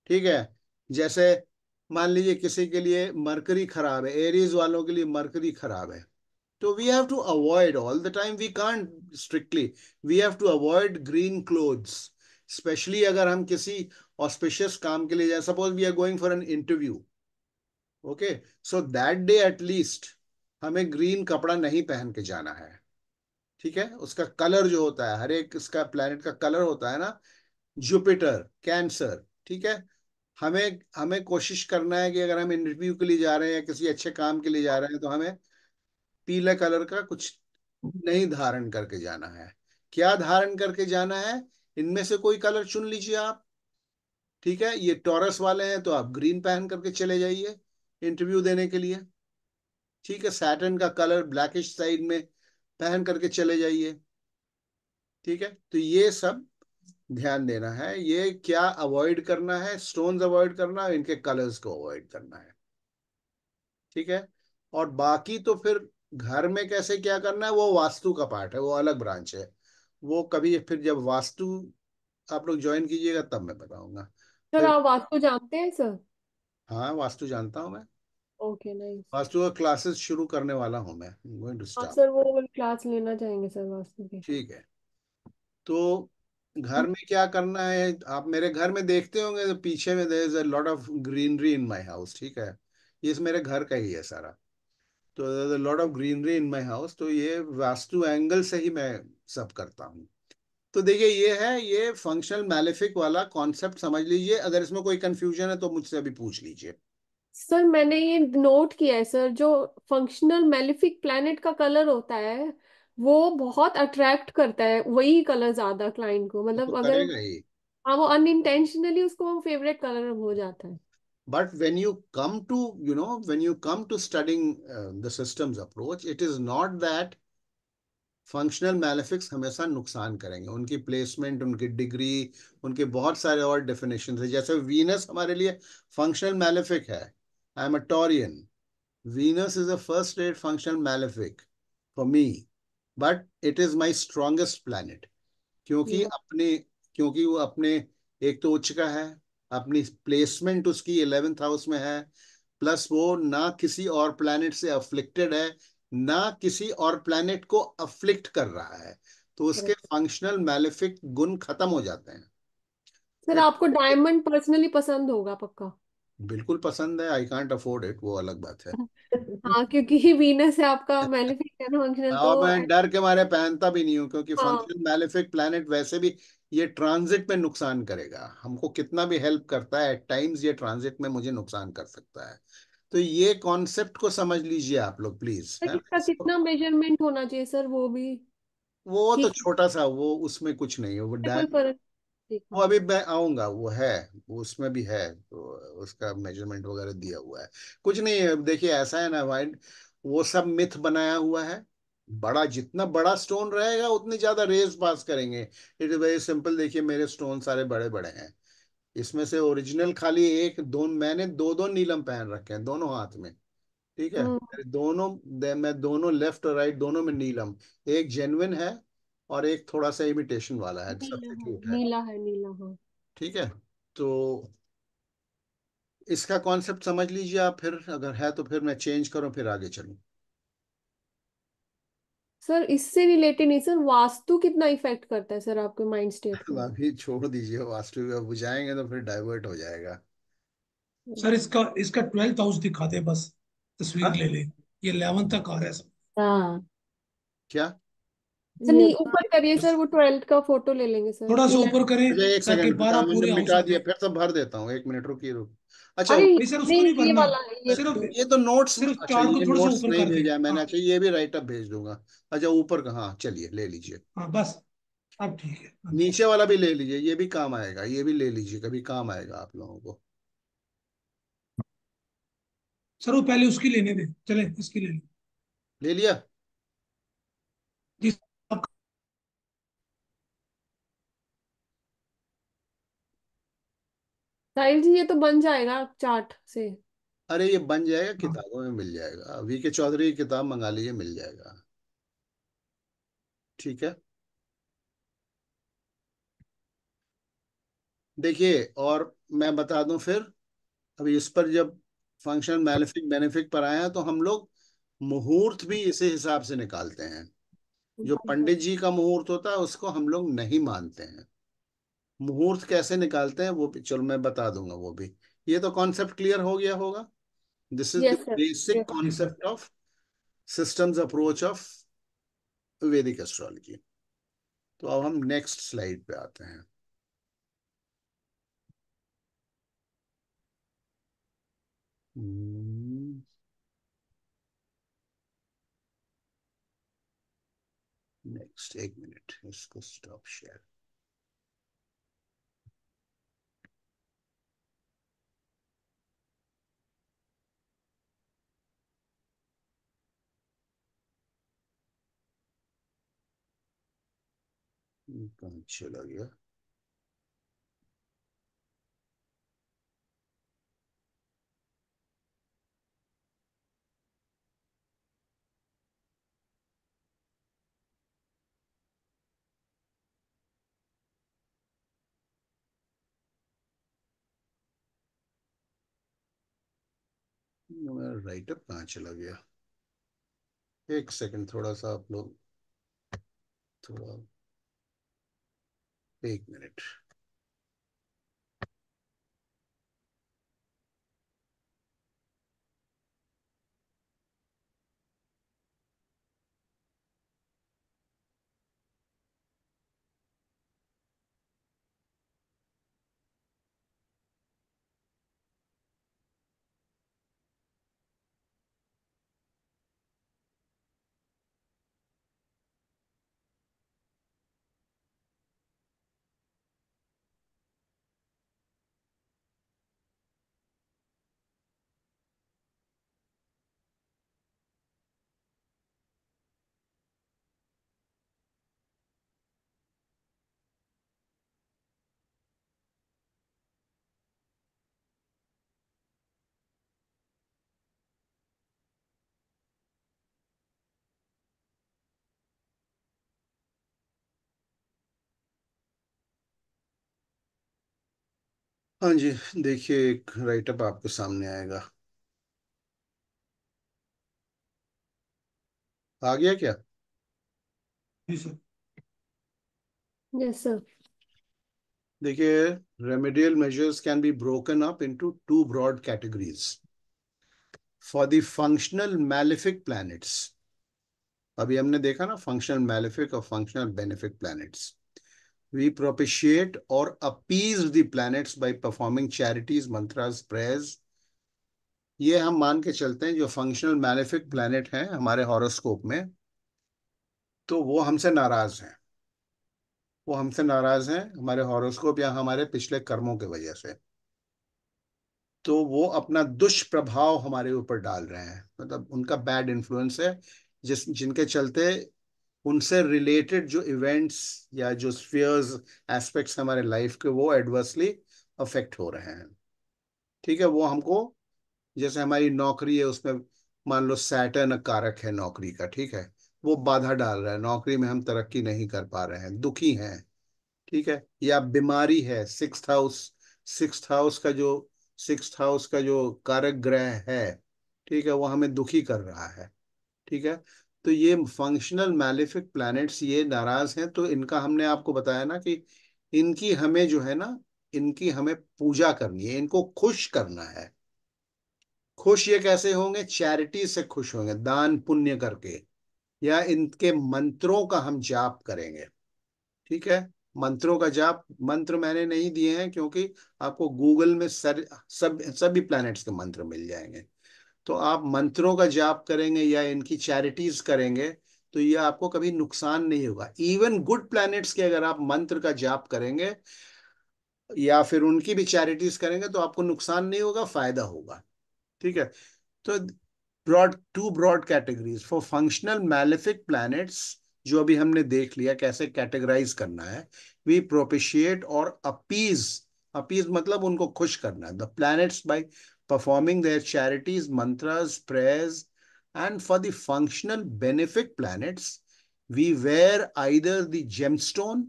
ठीक है जैसे मान लीजिए किसी के लिए मरकरी खराब है एरीज वालों के लिए मरकरी खराब है तो we have to avoid all the time we can't strictly we have to avoid green clothes specially अगर हम किसी ऑस्पिशियस काम के लिए जाए suppose we are going for an interview okay so that day at least हमें ग्रीन कपड़ा नहीं पहन के जाना है ठीक है उसका कलर जो होता है हर एक इसका प्लेनेट का कलर होता है ना जुपिटर कैंसर ठीक है हमें हमें कोशिश करना है कि अगर हम इंटरव्यू के लिए जा रहे हैं या किसी अच्छे काम के लिए जा रहे हैं तो हमें पीले कलर का कुछ नहीं धारण करके जाना है क्या धारण करके जाना है इनमें से कोई कलर चुन लीजिए आप ठीक है ये टॉरस वाले हैं तो आप ग्रीन पहन करके चले जाइए इंटरव्यू देने के लिए ठीक है सैटन का कलर ब्लैकिश साइड में पहन करके चले जाइए ठीक है तो ये सब ध्यान देना है ये क्या अवॉइड करना है स्टोन्स अवॉइड करना है इनके कलर्स को अवॉइड करना है ठीक है और बाकी तो फिर घर में कैसे क्या करना है वो वास्तु का पार्ट है वो अलग ब्रांच है वो कभी फिर जब वास्तु आप लोग ज्वाइन कीजिएगा तब मैं बताऊंगा सर आप वास्तु जानते हैं सर हाँ वास्तु जानता हूँ मैं ओके नाइस वास्तु का क्लासेस शुरू करने वाला हूँ मैं गोइंग टू स्टार्ट सर वो क्लास लेना चाहेंगे सर वास्तु के ठीक है तो घर हम्म। में क्या करना है आप मेरे घर में देखते होंगे तो पीछे में there is a lot of greenery in my house ठीक है ये इस मेरे घर का ही है सारा तो there is a lot of greenery in my house तो ये वास्तु एंगल से ही मैं सब करता हूँ तो देखिए ये है ये फंक्शनल मैलिफिक वाला कॉन्सेप्ट समझ लीजिए अगर इसमें कोई कंफ्यूजन है तो मुझसे अभी पूछ लीजिए सर मैंने ये नोट किया है सर जो फंक्शनल मैलिफिक प्लैनेट का कलर होता है वो बहुत अट्रैक्ट करता है वही कलर ज्यादा क्लाइंट को तो मतलब तो अगर हाँ वो अनइंटेंशनली उसको फेवरेट कलर हो जाता है but when you come to you know when you come to studying uh, the systems approach it is not that functional malefics हमेशा नुकसान करेंगे उनकी प्लेसमेंट उनकी डिग्री उनके बहुत सारे और डेफिनेशन है जैसे वीनस हमारे लिए फंक्शनल मैलिफिक है I am a Taurean Venus is a first rate functional malefic for me but it is my strongest planet क्योंकि अपने क्योंकि वो अपने एक तो उच्च का है अपनी प्लेसमेंट उसकी इलेवेंथ हाउस में है प्लस वो ना किसी और प्लानिट से अफ्लिक्टेड है ना किसी और प्लेनेट को अफ्लिक्ट कर रहा है तो उसके फंक्शनल मैलिफिक गुण खत्म हो जाते हैं सर आपको डायमंड पर्सनली पसंद होगा पक्का बिल्कुल पसंद है आई कांट अफोर्ड इट वो अलग बात है [laughs] हाँ क्योंकि वीनस है आपका मैलिफिक है फंक्शनल हाँ, तो मैं डर के मारे पहनता भी नहीं हूँ क्योंकि हाँ। फंक्शनल मैलिफिक प्लेनेट वैसे भी ये ट्रांजिट में नुकसान करेगा हमको कितना भी हेल्प करता है एट टाइम्स ये ट्रांजिट में मुझे नुकसान कर सकता है तो ये कॉन्सेप्ट को समझ लीजिए आप लोग प्लीज इसका कितना मेजरमेंट होना चाहिए सर वो भी वो तो छोटा सा वो उसमें कुछ नहीं है वो डायरेक्ट वो अभी मैं आऊंगा वो है वो उसमें भी है तो उसका मेजरमेंट वगैरह दिया हुआ है कुछ नहीं है देखिए ऐसा है ना वाइड वो सब मिथ बनाया हुआ है बड़ा जितना बड़ा स्टोन रहेगा उतनी ज्यादा रेस पास करेंगे इट इज वेरी सिंपल देखिए मेरे स्टोन सारे बड़े बड़े हैं इसमें से ओरिजिनल खाली एक दो मैंने दो दो नीलम पहन रखे हैं दोनों हाथ में ठीक है हम्म। दोनों मैं दोनों लेफ्ट और राइट दोनों में नीलम एक जेनुन है और एक थोड़ा सा इमिटेशन वाला है है नीला है नीला है हाँ। ठीक है तो इसका कॉन्सेप्ट समझ लीजिए आप फिर अगर है तो फिर मैं चेंज करूं फिर आगे चलूं सर इससे रिलेटेड नहीं सर वास्तु कितना इफेक्ट करता है सर आपके माइंड स्टेट को [laughs] अभी छोड़ दीजिए वास्तु अब बुझाएंगे तो फिर डाइवर्ट हो जाएगा सर इसका इसका ट्वेल्थ हाउस दिखा दे बस तस्वीर हाँ? ले ले ये इलेवन तक आ रहा है सर हाँ क्या सर नहीं ऊपर करिए सर वो ट्वेल्थ का फोटो ले लेंगे सर थोड़ा सा ऊपर करें ताकि बारह पूरे मिटा दिया फिर सब तो भर देता हूँ एक मिनट रुकिए रुकिए अच्छा नहीं सर उसको नहीं भरना सिर्फ तो ये तो नोट सिर्फ चार को थोड़ा सा ऊपर कर भेजा मैंने अच्छा ये भी राइट अप भेज दूंगा अच्छा ऊपर कहा चलिए ले लीजिए हाँ, बस अब ठीक है नीचे वाला भी ले लीजिए ये भी काम आएगा ये भी ले लीजिए कभी काम आएगा आप लोगों को सर वो पहले उसकी लेने दे चले इसकी ले ले लिया साहिल जी ये तो बन जाएगा चार्ट से अरे ये बन जाएगा हाँ। किताबों में मिल जाएगा वी के चौधरी की किताब मंगा लीजिए मिल जाएगा ठीक है देखिए और मैं बता दूं फिर अभी इस पर जब फंक्शन मैलिफिक बेनिफिक पर आया तो हम लोग मुहूर्त भी इसी हिसाब से निकालते हैं जो हाँ। पंडित जी का मुहूर्त होता है उसको हम लोग नहीं मानते हैं मुहूर्त कैसे निकालते हैं वो चलो मैं बता दूंगा वो भी ये तो कॉन्सेप्ट क्लियर हो गया होगा this is basic concept of systems approach of वैदिक एस्ट्रोलॉजी तो अब हम नेक्स्ट स्लाइड पे आते हैं नेक्स्ट hmm. एक मिनट इसको स्टॉप शेयर चला गया मेरा राइटअप कहा चला गया एक सेकंड थोड़ा सा आप लोग थोड़ा take minute. हाँ जी देखिए एक राइटअप आपके सामने आएगा आ गया क्या यस देखिए remedial measures can be broken up into two broad categories for the functional malefic planets अभी हमने देखा ना फंक्शनल मैलिफिक और functional benefic planets we propitiate और appease the planets by performing charities mantras prayers. ये हम मान के चलते हैं जो फंक्शनल मैलिफिक प्लैनेट हैं हमारे हॉरोस्कोप में तो वो हमसे नाराज हैं वो हमसे नाराज हैं हमारे हॉरोस्कोप या हमारे पिछले कर्मों के वजह से तो वो अपना दुष्प्रभाव हमारे ऊपर डाल रहे हैं मतलब तो उनका बैड इन्फ्लुएंस है जिस जिनके चलते उनसे रिलेटेड जो इवेंट्स या जो स्फीयर्स एस्पेक्ट्स हमारे लाइफ के वो एडवर्सली अफेक्ट हो रहे हैं ठीक है वो हमको जैसे हमारी नौकरी है उसमें मान लो सैटर्न कारक है नौकरी का ठीक है वो बाधा डाल रहा है नौकरी में हम तरक्की नहीं कर पा रहे हैं दुखी हैं ठीक है या बीमारी है सिक्स हाउस सिक्स हाउस का जो सिक्स हाउस का जो कारक ग्रह है ठीक है वो हमें दुखी कर रहा है ठीक है तो ये फंक्शनल मैलिफिक प्लैनेट्स ये नाराज हैं तो इनका हमने आपको बताया ना कि इनकी हमें जो है ना इनकी हमें पूजा करनी है इनको खुश करना है खुश ये कैसे होंगे चैरिटी से खुश होंगे दान पुण्य करके या इनके मंत्रों का हम जाप करेंगे ठीक है मंत्रों का जाप मंत्र मैंने नहीं दिए हैं क्योंकि आपको गूगल में सर सब सभी प्लैनेट्स के मंत्र मिल जाएंगे तो आप मंत्रों का जाप करेंगे या इनकी चैरिटीज करेंगे तो ये आपको कभी नुकसान नहीं होगा इवन गुड प्लैनेट्स के अगर आप मंत्र का जाप करेंगे या फिर उनकी भी चैरिटीज करेंगे तो आपको नुकसान नहीं होगा फायदा होगा ठीक है तो broad two broad categories for functional malefic planets जो अभी हमने देख लिया कैसे कैटेगराइज करना है वी प्रोपिशिएट और अपीज अपीज मतलब उनको खुश करना the planets by performing their charities, mantras, prayers, and for the functional benefit planets, we wear either the gemstone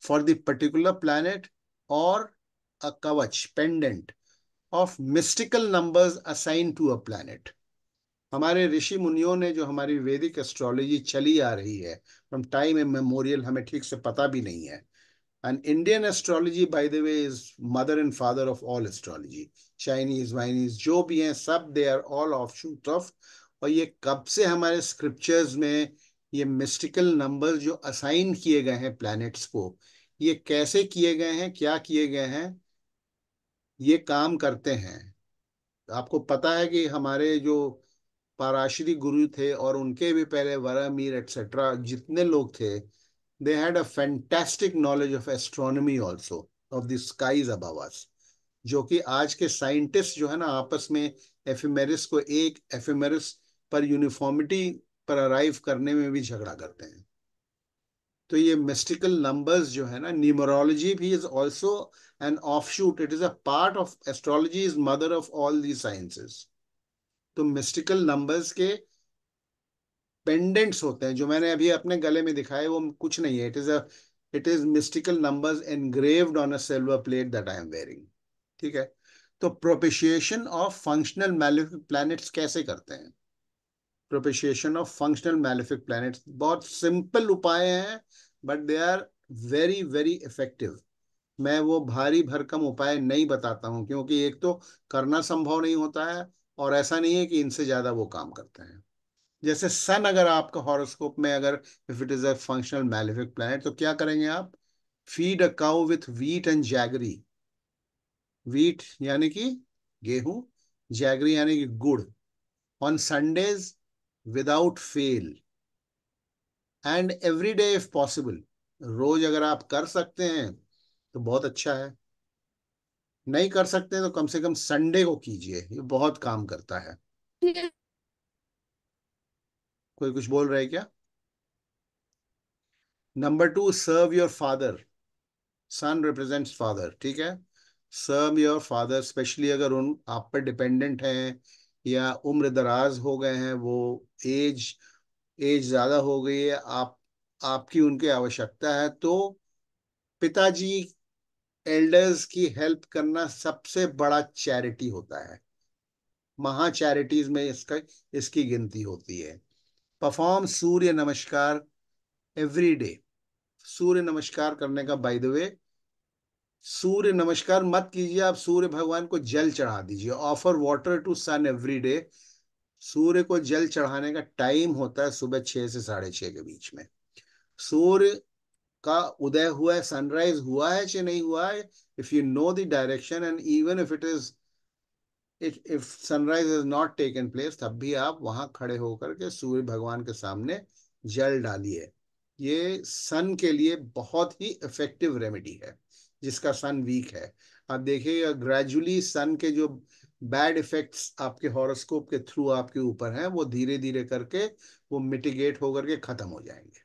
for the particular planet or a kavach pendant of mystical numbers assigned to a planet. हमारे ऋषि मुनियों ने जो हमारी वैदिक astrology चली आ रही है from time A memorial हमें ठीक से पता भी नहीं है And Indian astrology, by the way, is mother and father of all astrology. Chinese, chinese जो भी हैं सब they are all offshoot of और ये कब से हमारे scriptures में ये मिस्टिकल नंबर जो असाइन किए गए हैं प्लैनेट्स को ये कैसे किए गए हैं क्या किए गए हैं ये काम करते हैं आपको पता है कि हमारे जो पाराश्री गुरु थे और उनके भी पहले वरा मीर एट्सेट्रा जितने लोग थे they had a fantastic knowledge of astronomy also, of the skies above us. जो कि आज के साइंटिस्ट जो है ना आपस में एफिमेरिस को एक एफिमेरिस पर यूनिफॉर्मिटी पर अराइव करने में भी झगड़ा करते हैं तो ये मिस्टिकल नंबर्स जो है ना न्यूमरोलॉजी भी is also an offshoot it is a part of astrology is mother of all the sciences तो मिस्टिकल नंबर्स के पेंडेंट्स होते हैं जो मैंने अभी अपने गले में दिखाए वो कुछ नहीं है it is a it is mystical numbers engraved on a silver plate that I am wearing ठीक है तो propitiation of functional malefic planets कैसे करते हैं propitiation of functional malefic planets बहुत सिंपल उपाय हैं but they are very very effective मैं वो भारी भरकम उपाय नहीं बताता हूं क्योंकि एक तो करना संभव नहीं होता है और ऐसा नहीं है कि इनसे ज़्यादा वो काम करते हैं जैसे सन अगर आपका हॉरोस्कोप में अगर if it is a functional malefic planet तो क्या करेंगे आप feed a cow with wheat and jaggery wheat यानी कि गेहूं जैगरी यानी कि गुड़ on Sundays without fail and every day if possible रोज अगर आप कर सकते हैं तो बहुत अच्छा है नहीं कर सकते तो कम से कम संडे को कीजिए ये बहुत काम करता है कोई कुछ बोल रहा है क्या number two serve your father sun represents father ठीक है सर्व योर फादर स्पेशली अगर उन आप पर डिपेंडेंट हैं या उम्र दराज हो गए हैं वो एज एज ज़्यादा हो गई है आप आपकी उनकी आवश्यकता है तो पिताजी एल्डर्स की हेल्प करना सबसे बड़ा चैरिटी होता है महा चैरिटीज में इसका इसकी गिनती होती है परफॉर्म सूर्य नमस्कार एवरी डे सूर्य नमस्कार करने का बाय द वे सूर्य नमस्कार मत कीजिए आप सूर्य भगवान को जल चढ़ा दीजिए offer water to sun every day सूर्य को जल चढ़ाने का टाइम होता है सुबह छह से साढ़े छह के बीच में सूर्य का उदय हुआ है सनराइज हुआ है या नहीं हुआ है if you know the direction and even if it is if sunrise is not taken place तब भी आप वहां खड़े होकर के सूर्य भगवान के सामने जल डालिए ये सन के लिए बहुत ही इफेक्टिव रेमेडी है जिसका सन वीक है आप देखिए ग्रेजुअली सन के जो बैड इफेक्ट्स आपके हॉरोस्कोप के थ्रू आपके ऊपर हैं वो धीरे धीरे करके वो मिटिगेट होकर के खत्म हो जाएंगे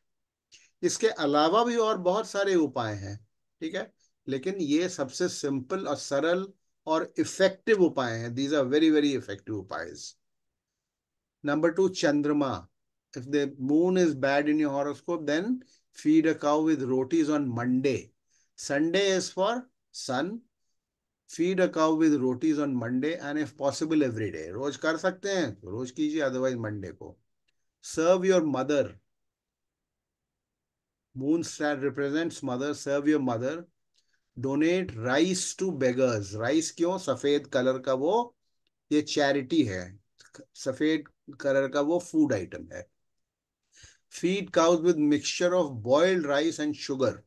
इसके अलावा भी और बहुत सारे उपाय हैं ठीक है लेकिन ये सबसे सिंपल और सरल और इफेक्टिव उपाय हैं these are very very effective उपाय नंबर टू चंद्रमा if the moon is bad in your horoscope then feed a cow with rotis on Monday Sunday is for sun feed a cow with rotis on Monday and if possible every day रोज कर सकते हैं तो रोज कीजिए otherwise Monday को serve your mother moon stand represents mother serve your mother donate rice to beggars rice क्यों सफेद कलर का वो ये चैरिटी है सफेद कलर का वो फूड आइटम है feed cows with mixture of boiled rice and sugar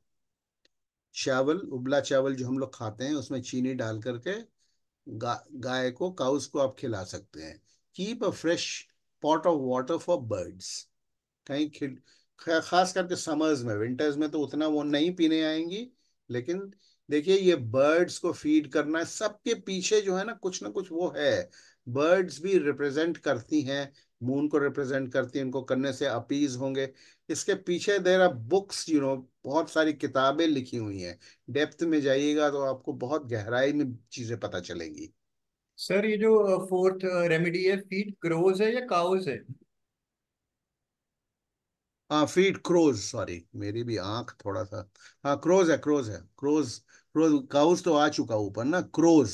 चावल उबला चावल जो हम लोग खाते हैं उसमें चीनी डाल करके गाय को काउस को आप खिला सकते हैं keep a fresh pot of water for birds कहीं खिल खास करके समर्स में विंटर्स में तो उतना वो नहीं पीने आएंगी लेकिन देखिए ये बर्ड्स को फीड करना सबके पीछे जो है ना कुछ ना कुछ वो है बर्ड्स भी रिप्रेजेंट करती हैं मून को रिप्रेजेंट करती हैं इनको करने से अपीज होंगे इसके पीछे there are books you know बहुत सारी किताबें लिखी हुई हैं डेप्थ में जाइएगा तो आपको बहुत गहराई में चीजें पता चलेंगी सर ये जो फोर्थ uh, रेमेडी uh, है फीड ग्रोज है या काउज है हाँ फीट क्रोज सॉरी मेरी भी आंख थोड़ा सा हाँ क्रोज है क्रोज है क्रोज क्रोज काउस तो आ चुका ऊपर ना क्रोज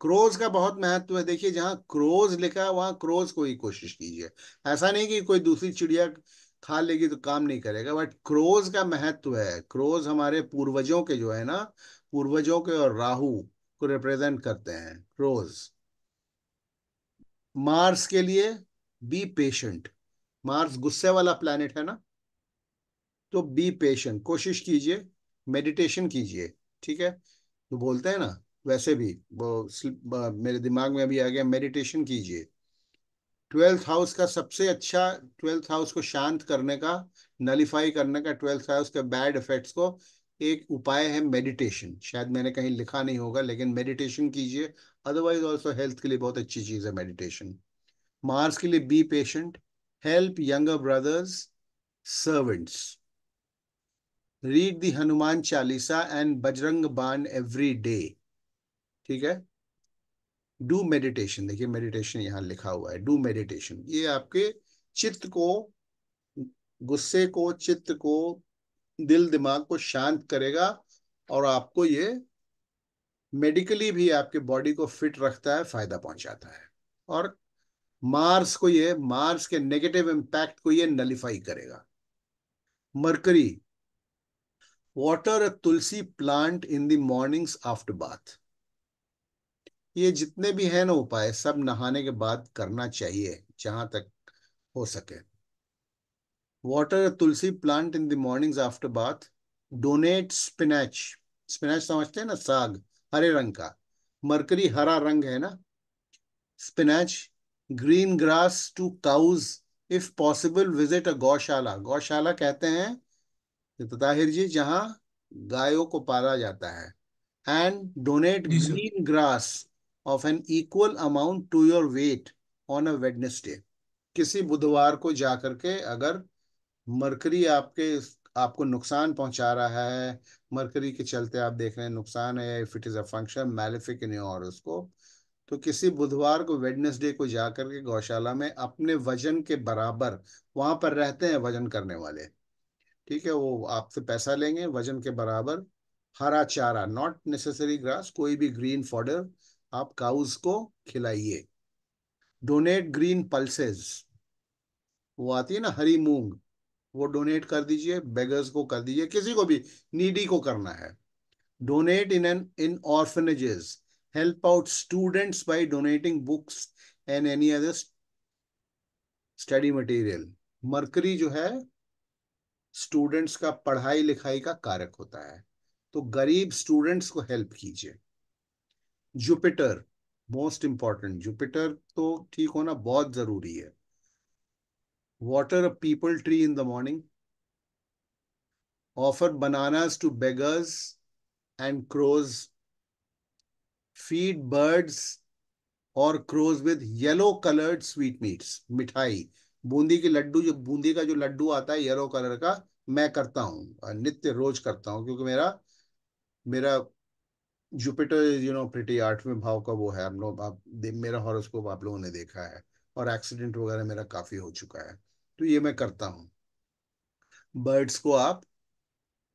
क्रोज का बहुत महत्व है देखिए जहाँ क्रोज लिखा है वहाँ क्रोज को ही कोशिश कीजिए ऐसा नहीं कि कोई दूसरी चिड़िया खा लेगी तो काम नहीं करेगा बट क्रोज का महत्व है क्रोज हमारे पूर्वजों के जो है ना पूर्वजों के और राहु को रिप्रेजेंट करते हैं क्रोज मार्स के लिए बी पेशेंट मार्स गुस्से वाला प्लानट है ना तो बी पेशेंट कोशिश कीजिए मेडिटेशन कीजिए ठीक है तो बोलते हैं ना वैसे भी वो मेरे दिमाग में अभी आ गया मेडिटेशन कीजिए ट्वेल्थ हाउस का सबसे अच्छा ट्वेल्थ हाउस को शांत करने का नलीफाई करने का ट्वेल्थ हाउस के बैड इफेक्ट्स को एक उपाय है मेडिटेशन शायद मैंने कहीं लिखा नहीं होगा लेकिन मेडिटेशन कीजिए अदरवाइज ऑल्सो हेल्थ के लिए बहुत अच्छी चीज़ है मेडिटेशन मार्स के लिए be patient help younger brothers, servants. Read the Hanuman Chalisa and Bajrang Ban every day. ठीक है डू मेडिटेशन देखिए मेडिटेशन यहाँ लिखा हुआ है डू मेडिटेशन ये आपके चित्त को गुस्से को चित्त को दिल दिमाग को शांत करेगा और आपको ये मेडिकली भी आपके बॉडी को फिट रखता है फायदा पहुंचाता है और मार्स को ये मार्स के नेगेटिव इंपैक्ट को ये नलीफाई करेगा Mercury water a tulsi plant in the mornings after bath ये जितने भी हैं ना उपाय सब नहाने के बाद करना चाहिए जहां तक हो सके water a tulsi plant in the mornings after bath donate spinach spinach समझते हैं ना साग हरे रंग का मरकरी हरा रंग है ना spinach green grass to cows if possible visit a gaushala गौशाला कहते हैं ताहिर जी जहां गायों को पाला जाता है and donate green grass of an equal amount to your weight on a Wednesday किसी बुधवार को जाकर के अगर मरकरी आपके आपको नुकसान पहुंचा रहा है मरकरी के चलते आप देख रहे हैं नुकसान है if it is a function malefic in उसको तो किसी बुधवार को वेडनेसडे को जा करके गौशाला में अपने वजन के बराबर वहां पर रहते हैं वजन करने वाले ठीक है वो आपसे पैसा लेंगे वजन के बराबर हरा चारा नॉट नेसेसरी ग्रास कोई भी ग्रीन फॉर्डर आप काउस को खिलाइए डोनेट ग्रीन पल्सेस वो आती है ना हरी मूंग वो डोनेट कर दीजिए बेगर्स को कर दीजिए किसी को भी नीडी को करना है donate in an in orphanages help out students by donating books and any other study material Mercury जो है स्टूडेंट्स का पढ़ाई लिखाई का कारक होता है तो गरीब स्टूडेंट्स को हेल्प कीजिए जुपिटर मोस्ट इंपॉर्टेंट जुपिटर तो ठीक होना बहुत जरूरी है water a peepal tree in the morning offer bananas to beggars and crows feed birds or crows with yellow colored sweetmeats मिठाई बूंदी के लड्डू जो बूंदी का जो लड्डू आता है येलो कलर का मैं करता हूँ नित्य रोज करता हूँ क्योंकि मेरा मेरा जुपिटर यू नो प्रिटी आठवें भाव का वो है हम लोग आप मेरा हॉरोस्कोप आप लोगों ने देखा है और एक्सीडेंट वगैरह मेरा काफी हो चुका है तो ये मैं करता हूँ बर्ड्स को आप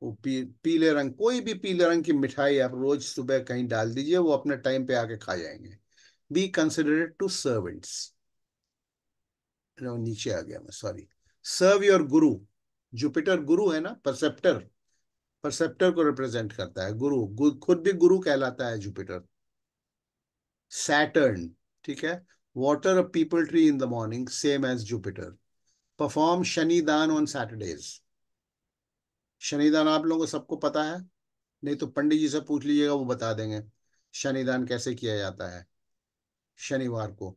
वो पी, पीले रंग कोई भी पीले रंग की मिठाई आप रोज सुबह कहीं डाल दीजिए वो अपने टाइम पे आके खा जाएंगे बी कंसिडरेड टू सर्वेंट्स नीचे आ गया मैं sorry serve your guru Jupiter गुरु है ना परसेप्टर परसेप्टर को रिप्रेजेंट करता है गुरु गु, खुद भी गुरु कहलाता है जुपिटर सैटर्न ठीक है water a peepal tree in the morning same as Jupiter perform Shani daan on Saturdays शनिदान आप लोगों को सबको पता है नहीं तो पंडित जी से पूछ लीजिएगा वो बता देंगे शनिदान कैसे किया जाता है शनिवार को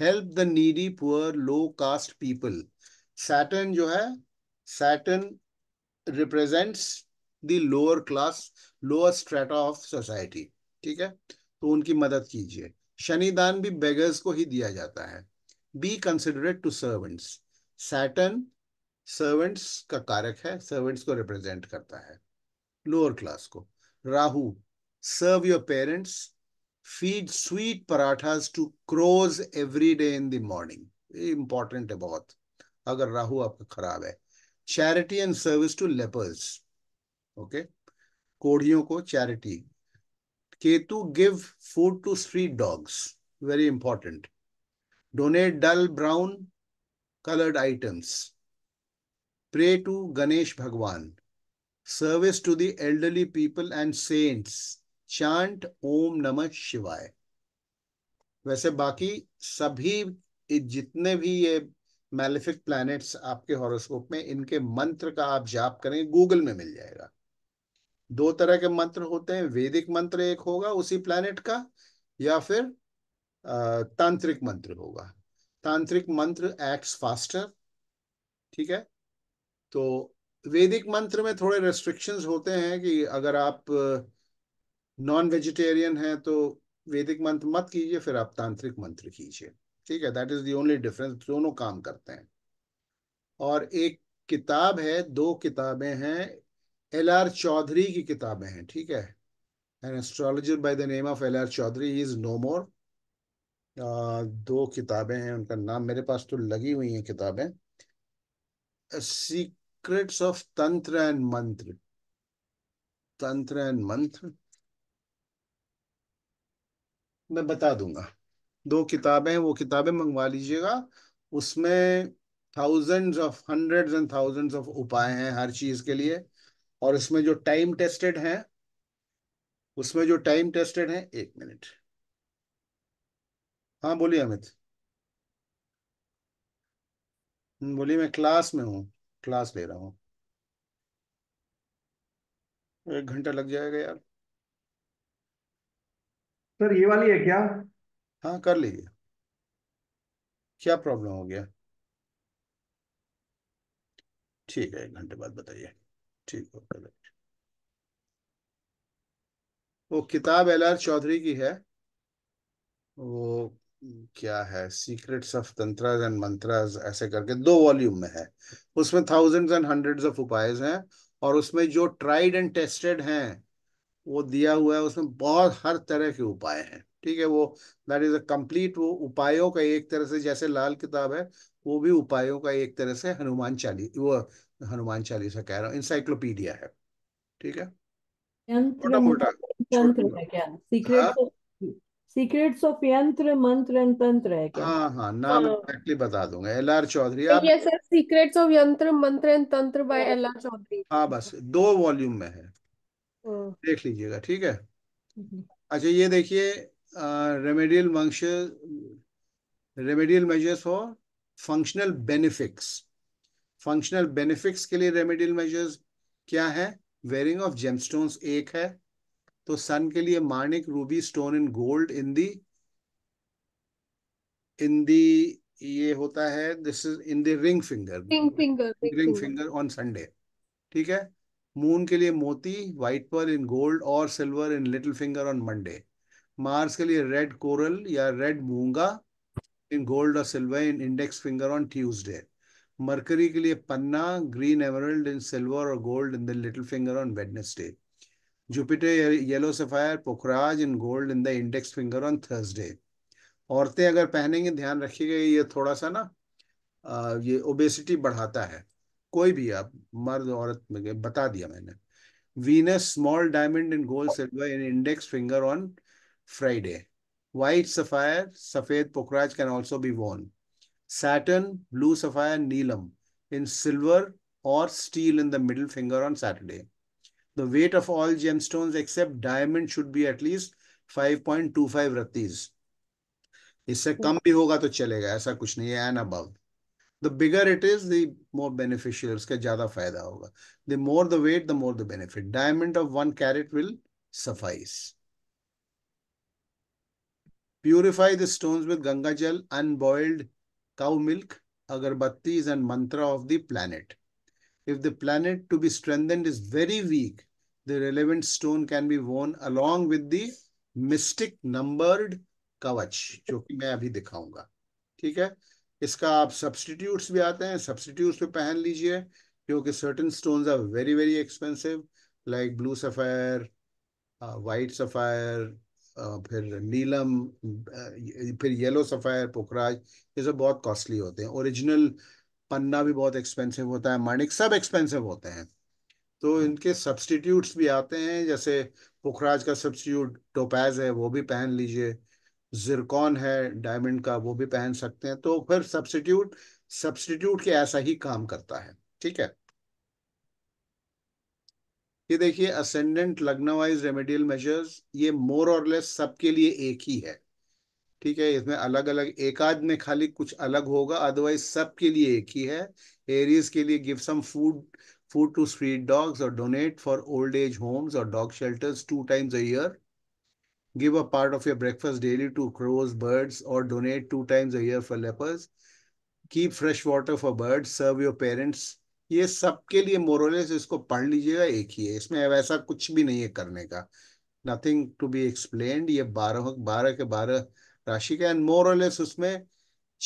help the needy poor low caste people Saturn जो है Saturn represents the lower class lower strata of society ठीक है तो उनकी मदद कीजिए शनिदान भी बेगर्स को ही दिया जाता है be considerate to servants Saturn servants का कारक है सर्वेंट्स को रिप्रेजेंट करता है लोअर क्लास को Rahu serve your parents feed sweet parathas to crows every day in the morning important है बहुत अगर राहु आपका खराब है charity and service to lepers okay कोढ़ियों को charity Ketu give food to street dogs very important donate dull brown coloured items pray to Ganesh Bhagwan service to the elderly people and saints chant Om Namah Shivaya वैसे बाकी सभी जितने भी ये मैलिफिक प्लैनेट्स आपके horoscope में इनके मंत्र का आप जाप करें गूगल में मिल जाएगा दो तरह के मंत्र होते हैं वैदिक मंत्र एक होगा उसी प्लैनेट का या फिर तांत्रिक मंत्र होगा तांत्रिक मंत्र एक्ट्स फास्टर ठीक है तो वैदिक मंत्र में थोड़े रेस्ट्रिक्शंस होते हैं कि अगर आप नॉन वेजिटेरियन हैं तो वैदिक मंत्र मत कीजिए फिर आप तांत्रिक मंत्र कीजिए ठीक है that is the only difference दोनों काम करते हैं और एक किताब है दो किताबें हैं एल आर चौधरी की किताबें हैं ठीक है an astrologer by the name of L R Chaudhary is no more दो किताबें हैं उनका नाम मेरे पास तो लगी हुई हैं किताबें सी secrets of Tantra and Mantra. Tantra and Mantra. मैं बता दूंगा दो किताबें हैं वो किताबें मंगवा लीजिएगा उसमें thousands of hundreds and thousands of उपाय हैं हर चीज के लिए और इसमें जो टाइम टेस्टेड हैं उसमें जो टाइम टेस्टेड हैं एक मिनट हाँ बोलिए अमित हम्म, बोलिए मैं क्लास में हूँ क्लास ले रहा हूँ एक घंटा लग जाएगा यार सर ये वाली है क्या हाँ कर लीजिए क्या प्रॉब्लम हो गया ठीक है एक घंटे बाद बताइए ठीक है वो किताब एल आर चौधरी की है वो क्या है secrets of tantras and mantras ऐसे करके दो वॉल्यूम में है उसमें thousands and hundreds of upayas हैं और उसमें जो ट्राइड एंड टेस्टेड हैं वो दिया हुआ है उसमें बहुत हर तरह के उपाय हैं ठीक है वो दैट इज अ कंप्लीट वो उपायों का एक तरह से जैसे लाल किताब है वो भी उपायों का एक तरह से हनुमान चालीस वो हनुमान चालीसा कह रहा हूँ इंसाइक्लोपीडिया है ठीक है मोटा मोटा सीक्रेट्स ऑफ यंत्र मंत्र एंड तंत्र है क्या हाँ हाँ नाम एक्टली हाँ। बता दूंगा एल आर चौधरी आप सर सीक्रेट्स ऑफ यंत्र मंत्र एंड तंत्र बाय एल आर चौधरी हाँ बस दो वॉल्यूम में है हाँ। देख लीजिएगा ठीक है हम्म। अच्छा ये देखिए रेमेडियल मंक्श remedial measures for functional benefics functional benefics के लिए रेमेडियल मेजर्स क्या है वेयरिंग ऑफ जेमस्टोन्स एक है तो सन के लिए माणिक ruby stone in gold in the in the ये होता है this is in the ring finger ring finger ring finger on Sunday ठीक है मून के लिए मोती व्हाइट पर इन गोल्ड और silver in little finger on Monday Mars के लिए रेड कोरल या रेड मूंगा इन गोल्ड और silver in index finger on Tuesday Mercury के लिए पन्ना ग्रीन एमरल्ड इन सिल्वर और gold in the little finger on Wednesday Jupiter yellow sapphire पोखराज in gold in the index finger on Thursday औरतें अगर पहनेंगे ध्यान रखिएगा ये थोड़ा सा ना ये ओबेसिटी बढ़ाता है कोई भी आप मर्द औरत में बता दिया मैंने Venus small diamond in gold silver in index finger on Friday white sapphire सफेद पोखराज can also be worn Saturn blue sapphire नीलम इन सिल्वर और steel in the middle finger on Saturday The weight of all gemstones except diamond should be at least 5.25 rattis इससे कम भी होगा तो चलेगा ऐसा कुछ नहीं है and above The bigger it is the more beneficial उसका ज्यादा फायदा होगा the more the weight the more the benefit diamond of one carat will suffice. Purify the stones with Ganga Jal, unboiled cow milk, agarbattis and mantra of the planet. If the planet to be strengthened is very weak, the relevant stone can be worn along with the mystic numbered कवच जो कि मैं अभी दिखाऊंगा ठीक है इसका आप सब्सटीट्यूट्स भी आते हैं सब्सटीट्यूट्स पे पहन लीजिए क्योंकि certain stones are very very expensive like blue sapphire white sapphire फिर नीलम uh, फिर येलो सफ़ायर पोखराज ये सब बहुत कॉस्टली होते हैं ओरिजिनल पन्ना भी बहुत एक्सपेंसिव होता है माणिक सब एक्सपेंसिव होते हैं तो इनके सब्सटीट्यूट्स भी आते हैं जैसे पुखराज का सब्सटीट्यूट टोपैज है वो भी पहन लीजिए जिरकॉन है डायमंड का वो भी पहन सकते हैं तो फिर सब्सटीट्यूट सब्सटीट्यूट के ऐसा ही काम करता है ठीक है ये देखिए असेंडेंट लग्नवाइज रेमेडियल मेजर्स ये मोर और लेस सबके लिए एक ही है ठीक है इसमें अलग अलग एक आध में खाली कुछ अलग होगा अदरवाइज सबके लिए एक ही है एरीज के लिए give some food food to street dogs or donate for old age homes or dog shelters two times a year. Give a part of your breakfast daily to crows, birds, or donate two times a year for lepers. Keep fresh water for birds, serve your parents. ये सबके लिए मोरलेस इसको पढ़ लीजिएगा एक ही है इसमें वैसा कुछ भी नहीं है करने का नथिंग टू बी एक्सप्लेन ये बारह बारह के बारह राशि का एंड मोरलेस उसमें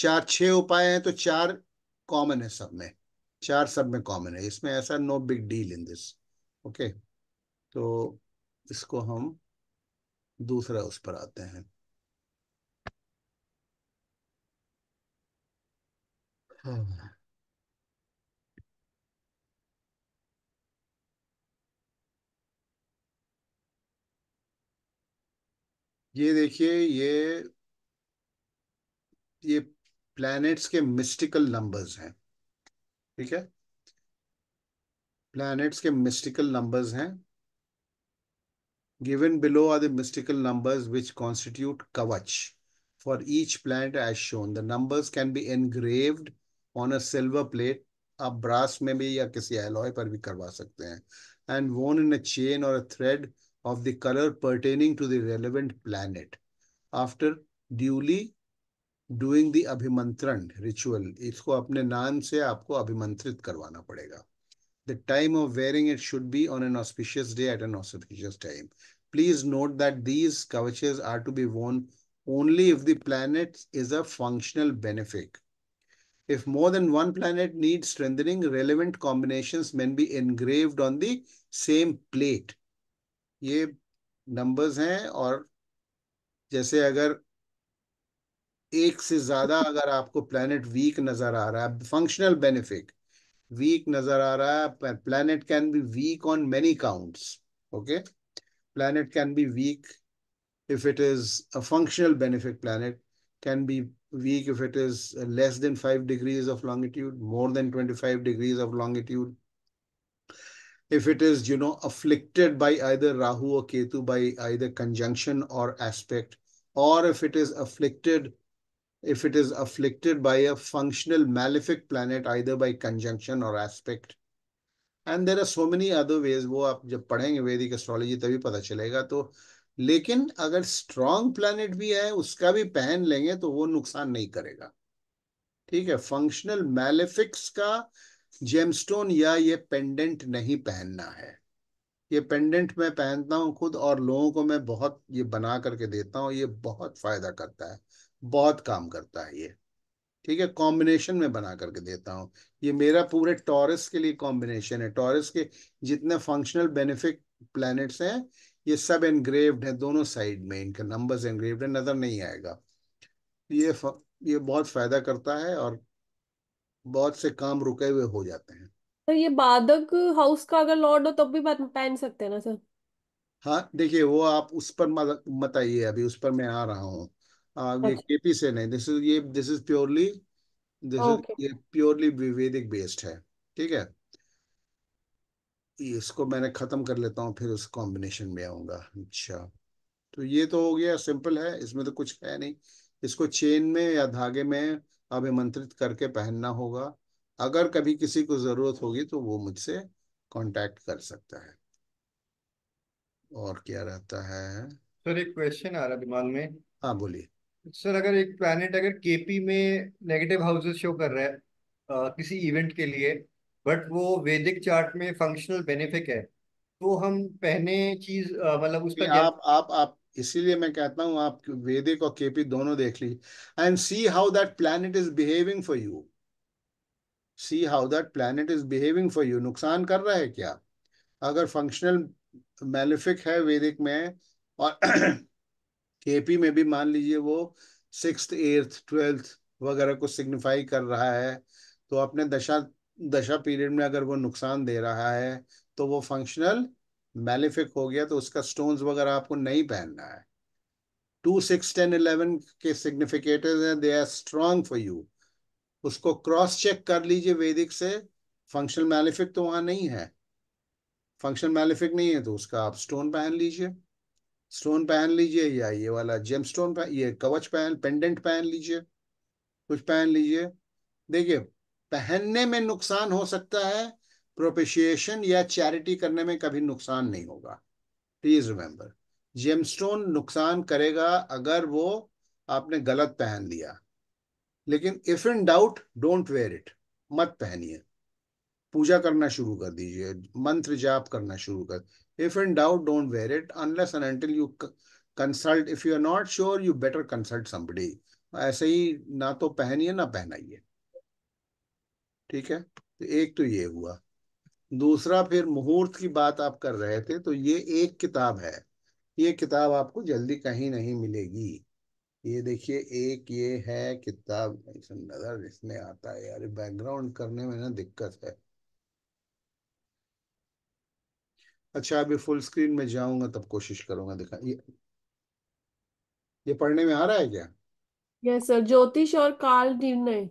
चार छः उपाय हैं तो चार कॉमन है सब में चार सब में कॉमन है इसमें ऐसा no big deal in this okay तो इसको हम दूसरा उस पर आते हैं ये देखिए ये ये प्लैनेट्स के मिस्टिकल नंबर्स हैं ठीक है प्लैनेट्स के मिस्टिकल नंबर्स हैं given below are the mystical numbers which constitute kavach for each planet as shown the numbers can be engraved on a silver plate आप ब्रास में भी या किसी एलॉय पर भी करवा सकते हैं एंड वोन इन अ चेन और a thread of the colour pertaining to the relevant planet after duly doing the abhimantran ritual इसको अपने नाम से आपको अभिमंत्रित करवाना पड़ेगा the time of wearing it should be on an auspicious day at an auspicious time please note that these kavaches are to be worn only if the planet is a functional benefit if more than one planet need strengthening relevant combination man B engraved on the same plate ये numbers हैं और जैसे अगर एक से ज्यादा अगर आपको प्लैनेट वीक नजर आ रहा है फंक्शनल बेनिफिट वीक नजर आ रहा है planet can be weak on many counts okay planet can be weak if it is a functional benefit planet can be weak if it is less than five degrees of longitude more than twenty five degrees of longitude if it is you know afflicted by either rahu or ketu by either conjunction or aspect or if it is afflicted if it is afflicted by a functional malefic planet either by conjunction or aspect and there are so many other ways वो आप जब पढ़ेंगे वैदिक astrology तभी पता चलेगा तो लेकिन अगर स्ट्रांग प्लैनेट भी है उसका भी पहन लेंगे तो वो नुकसान नहीं करेगा ठीक है फंक्शनल मैलेफिक्स का जेमस्टोन या ये पेंडेंट नहीं पहनना है ये पेंडेंट मैं पहनता हूँ खुद और लोगों को मैं बहुत ये बना करके देता हूँ ये बहुत फायदा करता है बहुत काम करता है ये ठीक है कॉम्बिनेशन में बना करके देता हूँ ये मेरा पूरे टॉरस के लिए कॉम्बिनेशन है टॉरस के जितने फंक्शनल बेनिफिट प्लैनेट्स हैं ये सब एनग्रेव्ड है दोनों साइड में इनके नंबर्स एनग्रेव्ड है नज़र नहीं आएगा ये फ, ये बहुत फायदा करता है और बहुत से काम रुके हुए हो जाते हैं तो ये बादक हाउस का अगर लॉर्ड हो तब भी पहन सकते हैं ना सर हाँ देखिए वो आप उस पर मत आइए अभी उस पर मैं आ रहा हूँ Uh, ये केपी से नहीं दिस इज ये दिस इज प्योरली दिस ये प्योरली वैदिक बेस्ड है ठीक है इसको मैंने खत्म कर लेता हूँ फिर उस कॉम्बिनेशन में आऊंगा अच्छा तो ये तो हो गया सिंपल है इसमें तो कुछ है नहीं इसको चेन में या धागे में अभिमंत्रित करके पहनना होगा अगर कभी किसी को जरूरत होगी तो वो मुझसे कांटेक्ट कर सकता है और क्या रहता है सर एक क्वेश्चन आ रहा दिमाग में हाँ बोलिए सर अगर एक प्लानट अगर केपी में नेगेटिव हाउसेस शो कर रहा है आ, किसी इवेंट के लिए बट वो वैदिक चार्ट में फंक्शनल बेनिफिक है तो हम पहने चीज मतलब उसका आप आप आप इसीलिए मैं कहता हूँ आप वैदिक और केपी दोनों देख ली and see how that planet is behaving for you see how that planet is behaving for you नुकसान कर रहा है क्या अगर फंक्शनल मेलिफिक है वैदिक में और केपी में भी मान लीजिए वो सिक्स एट्थ ट्वेल्थ वगैरह को सिग्निफाई कर रहा है तो अपने दशा दशा पीरियड में अगर वो नुकसान दे रहा है तो वो फंक्शनल मेलिफिक हो गया तो उसका स्टोन्स वगैरह आपको नहीं पहनना है टू सिक्स टेन इलेवन के सिग्निफिकेटर्स हैं they are strong for you उसको क्रॉस चेक कर लीजिए वैदिक से फंक्शनल मेलिफिक तो वहाँ नहीं है फंक्शनल मेलिफिक नहीं है तो उसका आप स्टोन पहन लीजिए स्टोन पहन लीजिए या ये वाला जेम स्टोन ये कवच पहन पेंडेंट पहन लीजिए कुछ पहन लीजिए देखिए पहनने में नुकसान हो सकता है प्रोपेशिएशन या चैरिटी करने में कभी नुकसान नहीं होगा प्लीज रिमेम्बर जेम स्टोन नुकसान करेगा अगर वो आपने गलत पहन लिया लेकिन if in doubt don't wear it मत पहनिए पूजा करना शुरू कर दीजिए मंत्र जाप करना शुरू कर If in doubt, don't wear it unless and until you consult. If you are not sure, you better consult somebody. ऐसे ही ना तो पहनिए ना पहनाइए ठीक है तो एक तो ये हुआ दूसरा फिर मुहूर्त की बात आप कर रहे थे तो ये एक किताब है ये किताब आपको जल्दी कहीं नहीं मिलेगी ये देखिए एक ये है किताब नजर इसमें आता है यार बैकग्राउंड करने में ना दिक्कत है अच्छा अभी फुल स्क्रीन में जाऊंगा तब कोशिश करूंगा दिखा ये ये पढ़ने में आ रहा है क्या यस सर ज्योतिष और काल निर्णय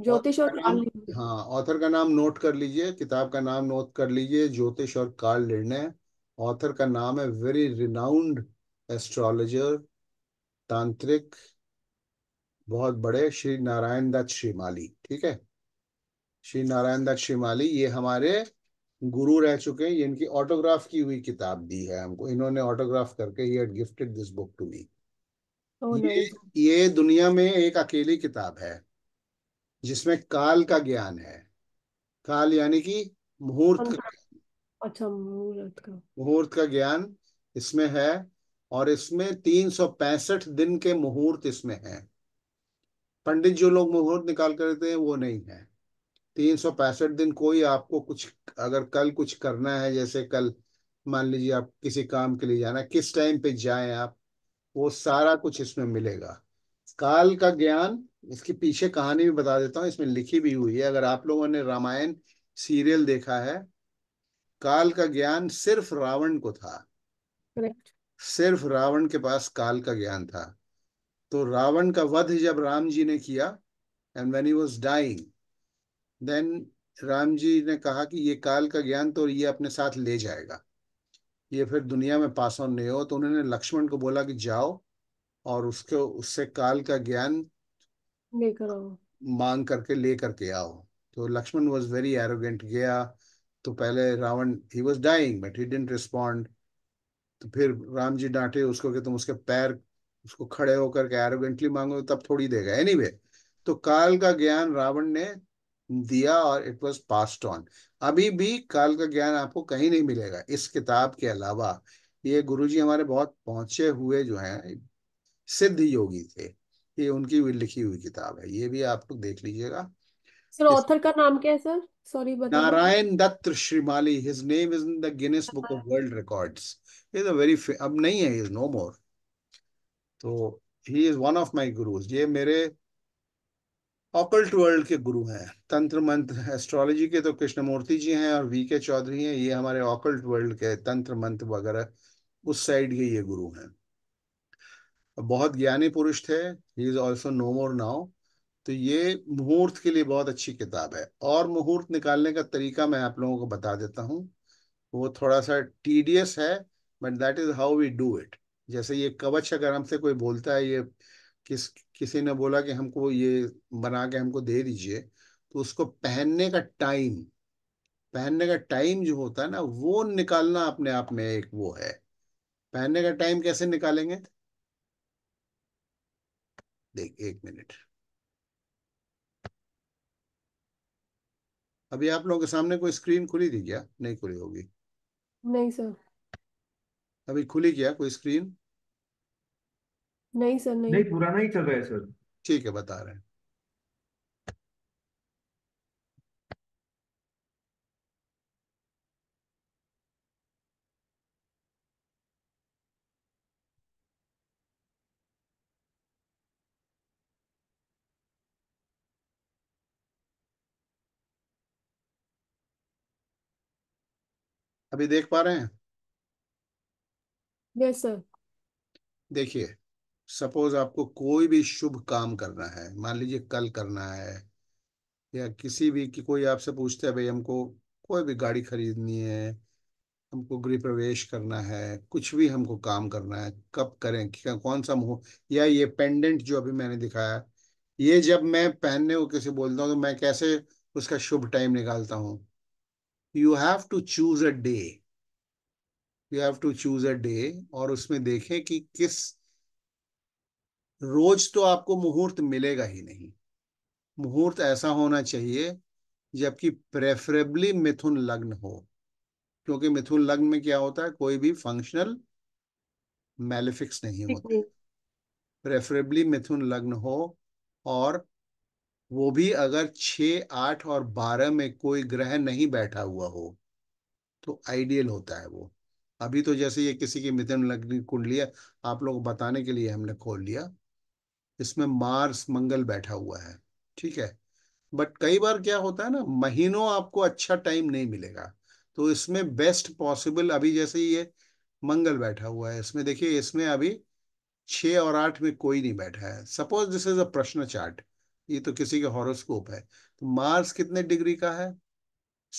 ज्योतिष और काल निर्णय हाँ ऑथर का नाम नोट कर लीजिए किताब का नाम नोट कर लीजिए ज्योतिष और काल निर्णय ऑथर का नाम है वेरी रिनाउंड एस्ट्रोलॉजर तांत्रिक बहुत बड़े श्री नारायण दत्त श्रीमाली ठीक है श्री नारायण दत्त श्रीमाली ये हमारे गुरु रह चुके हैं इनकी ऑटोग्राफ की हुई किताब दी है हमको इन्होंने ऑटोग्राफ करके ही had gifted this book to me ये ये दुनिया में एक अकेली किताब है जिसमें काल का ज्ञान है काल यानी कि मुहूर्त का अच्छा मुहूर्त का मुहूर्त का ज्ञान इसमें है और इसमें तीन सौ पैंसठ दिन के मुहूर्त इसमें है पंडित जो लोग मुहूर्त निकाल कर देते हैं वो नहीं है तीन सौ पैंसठ दिन कोई आपको कुछ अगर कल कुछ करना है जैसे कल मान लीजिए आप किसी काम के लिए जाना किस टाइम पे जाएं आप वो सारा कुछ इसमें मिलेगा काल का ज्ञान इसके पीछे कहानी भी बता देता हूँ इसमें लिखी भी हुई है अगर आप लोगों ने रामायण सीरियल देखा है काल का ज्ञान सिर्फ रावण को था सिर्फ रावण के पास काल का ज्ञान था तो रावण का वध जब राम जी ने किया and when he was dying then Ram ji ने कहा कि ये काल का ज्ञान तो ये अपने साथ ले जाएगा ये फिर दुनिया में पास ऑन नहीं हो तो उन्होंने लक्ष्मण को बोला कि जाओ और उसके उससे काल का ज्ञान लेकर आओ मांग करके ले करके आओ तो लक्ष्मण वॉज वेरी एरोगेंट गया तो पहले Ravan he was dying but he didn't respond तो फिर राम जी डांटे उसको कि तुम उसके पैर उसको खड़े होकर के एरोगेंटली मांगो तब थोड़ी देगा एनी anyway, तो काल का ज्ञान रावण ने दिया और इट वॉज पास्ट ऑन अभी भी काल का ज्ञान आपको कहीं नहीं मिलेगा इस किताब के अलावा ये गुरुजी हमारे बहुत पहुंचे हुए जो हैं सिद्ध योगी थे ये उनकी भी लिखी हुई किताब है ये भी आप लोग देख लीजिएगा सर ऑथर का नाम क्या है sir sorry Narayan Dutt Shrimali his name is in the Guinness book of world records is a very अब नहीं है इज नो मोर तो he is one of my gurus ये मेरे ऑकल्ट वर्ल्ड के गुरु हैं तंत्र मंत्र एस्ट्रोलॉजी के तो कृष्णमूर्ति जी हैं और वी के चौधरी हैं ये हमारे ऑकल्ट वर्ल्ड के तंत्र मंत्र वगैरह उस साइड के ये गुरु हैं बहुत ज्ञानी पुरुष थे he is also no more now तो ये मुहूर्त के लिए बहुत अच्छी किताब है और मुहूर्त निकालने का तरीका मैं आप लोगों को बता देता हूँ वो थोड़ा सा टीडियस है but that is how we do it जैसे ये कवच अगर हमसे कोई बोलता है ये किस किसी ने बोला कि हमको ये बना के हमको दे दीजिए तो उसको पहनने का टाइम पहनने का टाइम जो होता है ना वो निकालना अपने आप में एक वो है पहनने का टाइम कैसे निकालेंगे देख एक मिनट अभी आप लोगों के सामने कोई स्क्रीन खुली थी क्या नहीं खुली होगी नहीं सर अभी खुली क्या कोई स्क्रीन नहीं सर नहीं नहीं पुराना ही चल रहा है सर ठीक है बता रहे हैं अभी देख पा रहे हैं यस सर देखिए सपोज आपको कोई भी शुभ काम करना है मान लीजिए कल करना है या किसी भी कि कोई आपसे पूछता है भाई हमको कोई भी गाड़ी खरीदनी है हमको गृह प्रवेश करना है कुछ भी हमको काम करना है कब करें कौन सा मुहूर्त या ये पेंडेंट जो अभी मैंने दिखाया ये जब मैं पहनने को किसी बोलता हूँ तो मैं कैसे उसका शुभ टाइम निकालता हूँ you have to choose a day you have to choose a day और उसमें देखें कि किस रोज तो आपको मुहूर्त मिलेगा ही नहीं मुहूर्त ऐसा होना चाहिए जबकि प्रेफरेबली मिथुन लग्न हो क्योंकि मिथुन लग्न में क्या होता है कोई भी फंक्शनल मेलिफिक्स नहीं होते प्रेफरेबली मिथुन लग्न हो और वो भी अगर छ आठ और बारह में कोई ग्रह नहीं बैठा हुआ हो तो आइडियल होता है वो अभी तो जैसे ये किसी की मिथुन लग्न कुंडली है आप लोग बताने के लिए हमने खोल लिया इसमें मार्स मंगल बैठा हुआ है ठीक है बट कई बार क्या होता है ना महीनों आपको अच्छा टाइम नहीं मिलेगा तो इसमें बेस्ट पॉसिबल अभी जैसे ये मंगल बैठा हुआ है इसमें देखिए इसमें अभी छ और आठ में कोई नहीं बैठा है सपोज दिस इज अ प्रश्न चार्ट ये तो किसी के हॉरोस्कोप है तो मार्स कितने डिग्री का है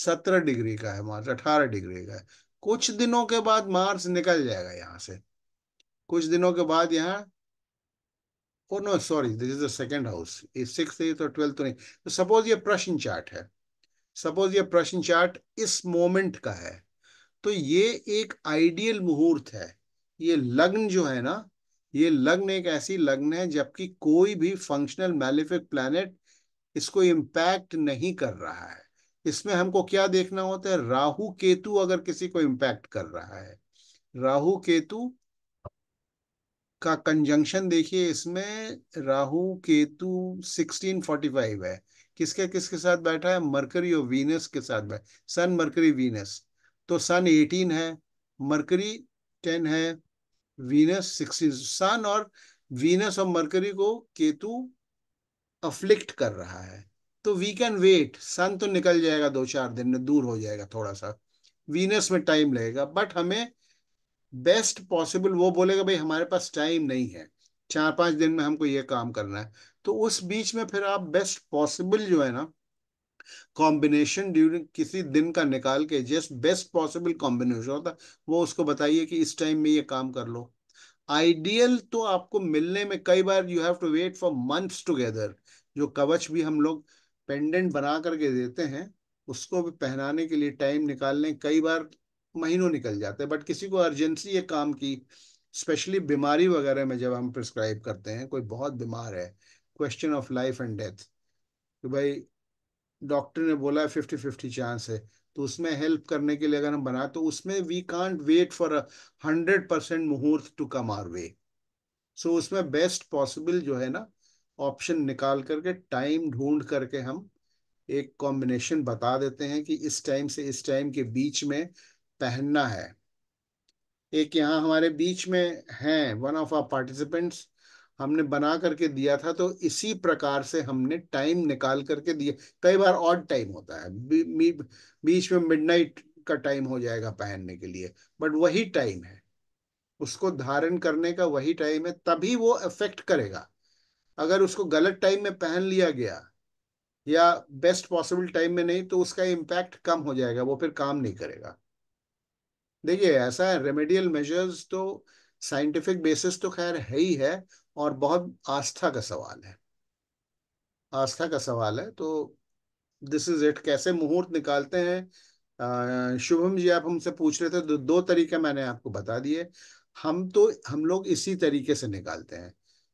सत्रह डिग्री का है मार्स अठारह डिग्री का है कुछ दिनों के बाद मार्स निकल जाएगा यहाँ से कुछ दिनों के बाद यहाँ oh no, sorry, this is the second house. Is sixth, eighth, or twelfth नहीं तो सपोज ये प्रश्न चार्ट है सपोज ये प्रश्न चार्ट इस मोमेंट का है तो ये एक आइडियल मुहूर्त है ये लग्न जो है ना ये लग्न एक ऐसी लग्न है जबकि कोई भी फंक्शनल मैलिफिक प्लैनेट इसको इम्पैक्ट नहीं कर रहा है इसमें हमको क्या देखना होता है राहु केतु अगर किसी को इम्पैक्ट कर रहा है राहु केतु का कंजंक्शन देखिए इसमें राहु केतु 1645 है किसके किसके साथ बैठा है मरकरी और वीनस के साथ बैठा सन मरकरी वीनस तो सन 18 है मरकरी 10 है वीनस 16 सन और वीनस और मरकरी को केतु अफ्लिक्ट कर रहा है तो वी कैन वेट सन तो निकल जाएगा दो चार दिन में दूर हो जाएगा थोड़ा सा वीनस में टाइम लगेगा बट हमें बेस्ट पॉसिबल वो बोलेगा भाई हमारे पास टाइम नहीं है चार पांच दिन में हमको ये काम करना है तो उस बीच में फिर आप बेस्ट पॉसिबल जो है ना कॉम्बिनेशन ड्यूरिंग किसी दिन का निकाल के जस्ट बेस्ट पॉसिबल कॉम्बिनेशन होता वो उसको बताइए कि इस टाइम में ये काम कर लो आइडियल तो आपको मिलने में कई बार you have to wait for months together जो कवच भी हम लोग पेंडेंट बना करके देते हैं उसको भी पहनाने के लिए टाइम निकालने कई बार महीनों निकल जाते हैं बट किसी को अर्जेंसी है काम की स्पेशली बीमारी वगैरह में जब हम प्रिस्क्राइब करते हैं कोई बहुत बीमार है question of life and death कि भाई डॉक्टर ने बोला है फिफ्टी फिफ्टी चांस है तो उसमें हेल्प करने के लिए अगर हम बनाए तो उसमें we can't wait for hundred percent muhurat to come our way so उसमें बेस्ट पॉसिबल जो है ना ऑप्शन निकाल करके टाइम ढूंढ करके हम एक कॉम्बिनेशन बता देते हैं कि इस टाइम से इस टाइम के बीच में पहनना है एक यहाँ हमारे बीच में है वन ऑफ आर पार्टिसिपेंट्स हमने बना करके दिया था तो इसी प्रकार से हमने टाइम निकाल करके दिया कई बार ऑड टाइम होता है बी, बी, बीच में मिडनाइट का टाइम हो जाएगा पहनने के लिए बट वही टाइम है उसको धारण करने का वही टाइम है तभी वो इफेक्ट करेगा अगर उसको गलत टाइम में पहन लिया गया या बेस्ट पॉसिबल टाइम में नहीं तो उसका इम्पैक्ट कम हो जाएगा वो फिर काम नहीं करेगा देखिए ऐसा है रेमेडियल मेजर्स तो साइंटिफिक बेसिस तो खैर है ही है और बहुत आस्था का सवाल है आस्था का सवाल है तो दिस इज इट कैसे मुहूर्त निकालते हैं शुभम जी आप हमसे पूछ रहे थे तो दो तरीके मैंने आपको बता दिए हम तो हम लोग इसी तरीके से निकालते हैं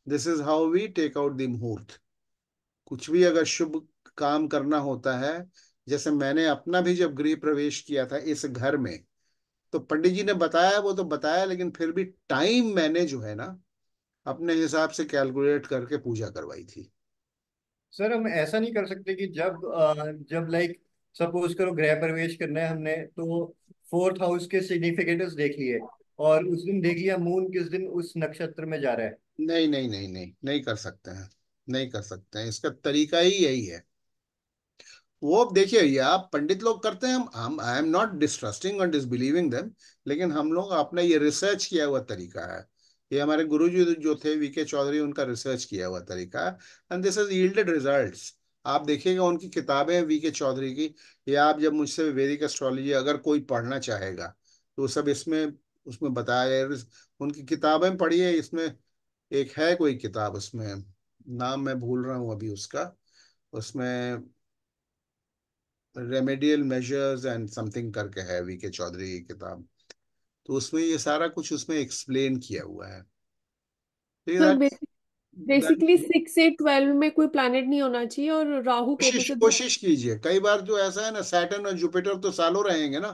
this is how we take out the muhurat कुछ भी अगर शुभ काम करना होता है जैसे मैंने अपना भी जब गृह प्रवेश किया था इस घर में तो पंडित जी ने बताया वो तो बताया लेकिन फिर भी टाइम मैंने जो है ना अपने हिसाब से कैलकुलेट करके पूजा करवाई थी सर हम ऐसा नहीं कर सकते कि जब जब लाइक सपोज करो गृह प्रवेश करना है हमने तो फोर्थ हाउस के सिग्निफिकेटर्स देख लिए और उस दिन देख लिया मून किस दिन उस नक्षत्र में जा रहा है नहीं नहीं नहीं नहीं नहीं कर सकते हैं नहीं कर सकते हैं इसका तरीका ही यही है वो देखिए ये आप पंडित लोग करते हैं हम आई एम नॉट डिस्ट्रस्टिंग और डिसबिलीविंग देम लेकिन हम लोग अपना ये रिसर्च किया हुआ तरीका है ये हमारे गुरु जी जो थे वीके चौधरी उनका रिसर्च किया हुआ तरीका है and this is yielded result आप देखिएगा उनकी किताबें वीके चौधरी की या आप जब मुझसे वैदिक एस्ट्रोलॉजी अगर कोई पढ़ना चाहेगा तो सब इसमें उसमें बताया उनकी किताबें पढ़िए इसमें एक है कोई किताब उसमें नाम मैं भूल रहा हूँ अभी उसका उसमें रेमेडियल मेजर्स एंड समथिंग करके है वी के चौधरी की किताब तो उसमें ये सारा कुछ उसमें एक्सप्लेन किया हुआ है बेसिकली सिक्स से ट्वेल्व में कोई प्लैनेट नहीं होना चाहिए और राहु कोशिश कोशिश कीजिए कई बार जो ऐसा है ना सैटर्न और जुपिटर तो सालों रहेंगे ना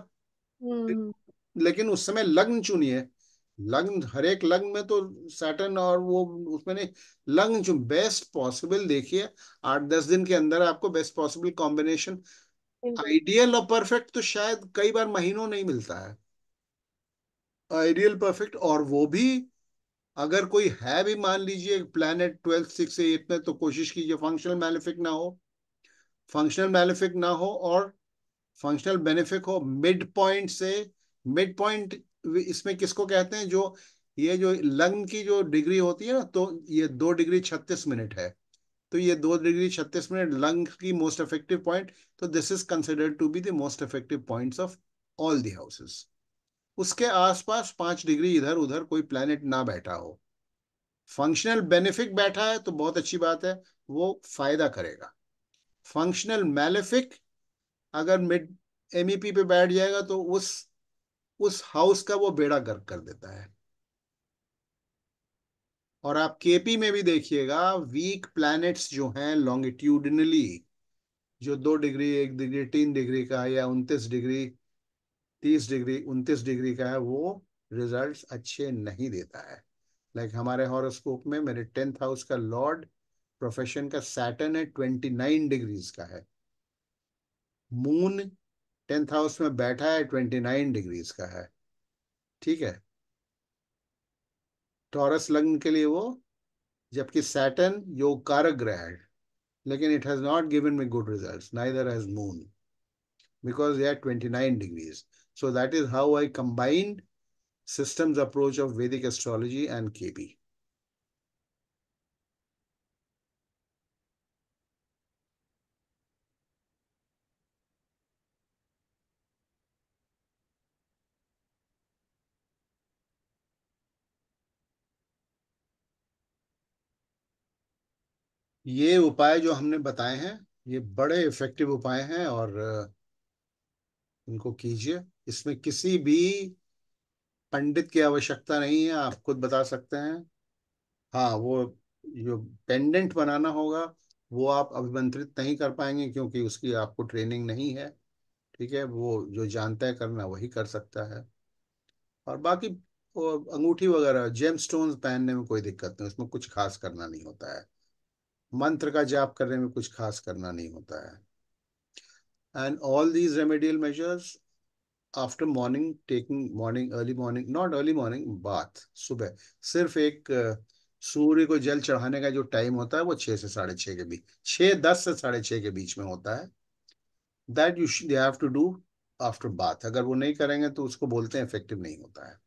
हम्म। लेकिन उस समय लग्न चुनिए लग्न हर एक लग्न में तो सैटर्न और वो उसमें नहीं लग्न जो बेस्ट पॉसिबल देखिए आठ दस दिन के अंदर आपको बेस्ट पॉसिबल कॉम्बिनेशन आइडियल और परफेक्ट तो शायद कई बार महीनों नहीं मिलता है आइडियल परफेक्ट और वो भी अगर कोई है भी मान लीजिए प्लानट ट्वेल्थ सिक्स एट में तो कोशिश कीजिए फंक्शनल मैलिफिक ना हो फंक्शनल मैलिफिक ना हो और फंक्शनल बेनिफिक हो मिड पॉइंट से मिड पॉइंट इसमें किसको कहते हैं जो ये जो लंग की जो डिग्री होती है ना तो ये दो डिग्री छत्तीस मिनट है तो ये दो डिग्री छत्तीस मिनट लंग की मोस्ट इफेक्टिव पॉइंट तो this is considered to be the most effective point of all the houses उसके आसपास पांच डिग्री इधर उधर कोई प्लेनेट ना बैठा हो फंक्शनल बेनिफिक बैठा है तो बहुत अच्छी बात है वो फायदा करेगा फंक्शनल मेलेफिक अगर मिड एमईपी e पे बैठ जाएगा तो उस उस हाउस का वो बेड़ा गर्क कर देता है और आप केपी में भी देखिएगा वीक प्लैनेट्स जो हैं लॉन्गिट्यूडनली जो दो डिग्री एक डिग्री तीन डिग्री का या उनतीस डिग्री तीस डिग्री उनतीस डिग्री का है वो रिजल्ट्स अच्छे नहीं देता है लाइक like हमारे हॉरोस्कोप में मेरे टेंथ हाउस का लॉर्ड प्रोफेशन का सैटर्न है ट्वेंटी नाइन डिग्रीज का है मून टेंथ हाउस में बैठा है ट्वेंटी नाइन डिग्रीज का है ठीक है टॉरस लग्न के लिए वो जबकि सैटन योग कारक ग्रह है लेकिन it has not given me good results neither has moon because they are 29 degrees. So that is how I combined systems approach of Vedic astrology and KB. ये उपाय जो हमने बताए हैं ये बड़े इफेक्टिव उपाय हैं और इनको कीजिए इसमें किसी भी पंडित की आवश्यकता नहीं है आप खुद बता सकते हैं हाँ वो जो पेंडेंट बनाना होगा वो आप अभिमंत्रित नहीं कर पाएंगे क्योंकि उसकी आपको ट्रेनिंग नहीं है ठीक है वो जो जानता है करना वही कर सकता है और बाकी अंगूठी वगैरह जेम स्टोन्स पहनने में कोई दिक्कत नहीं उसमें कुछ खास करना नहीं होता है मंत्र का जाप करने में कुछ खास करना नहीं होता है and all these remedial measures after morning taking morning early morning not early morning bath सुबह सिर्फ एक सूर्य को जल चढ़ाने का जो टाइम होता है वो छह से साढ़े छः के बीच छः दस से साढ़े छः के बीच में होता है that you they have to do after bath अगर वो नहीं करेंगे तो उसको बोलते हैं इफेक्टिव नहीं होता है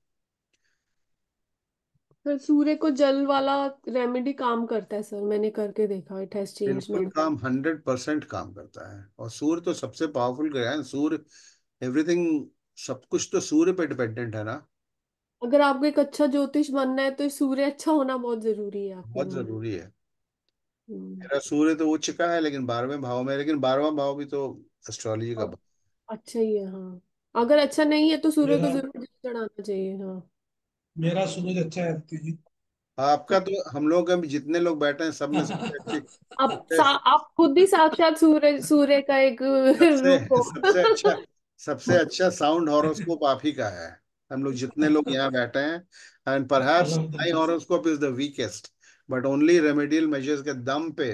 सर सूर्य को जल वाला रेमेडी काम करता है सर मैंने करके देखा इट हैज चेंज बिल्कुल माय काम हंड्रेड परसेंट काम करता है और सूर्य तो सबसे पावरफुल ग्रह है सूर्य एवरीथिंग सब कुछ तो सूर्य पे डिपेंडेंट है ना अगर आपको एक अच्छा ज्योतिष बनना है तो सूर्य अच्छा होना बहुत जरूरी है आपके बहुत लिए जरूरी है हम्म। मेरा सूर्य तो उच्च का है लेकिन बारहवें भाव में लेकिन बारहवा भाव भी तो एस्ट्रोलॉजी का अच्छा ही है हाँ अगर अच्छा नहीं है तो सूर्य को जरूर चढ़ाना चाहिए हाँ मेरा सूरज अच्छा है आपके आपका तो हम लोग अभी जितने लोग बैठे हैं सब में सबसे [laughs] आप आप खुद भी साक्षात सूर्य सूर्य का एक सबसे, [laughs] सबसे अच्छा सबसे [laughs] अच्छा साउंड हॉरोस्कोप आप ही का है हम लोग जितने लोग यहाँ बैठे हैं and perhaps my horoscope is the weakest but only remedial measures के दम पे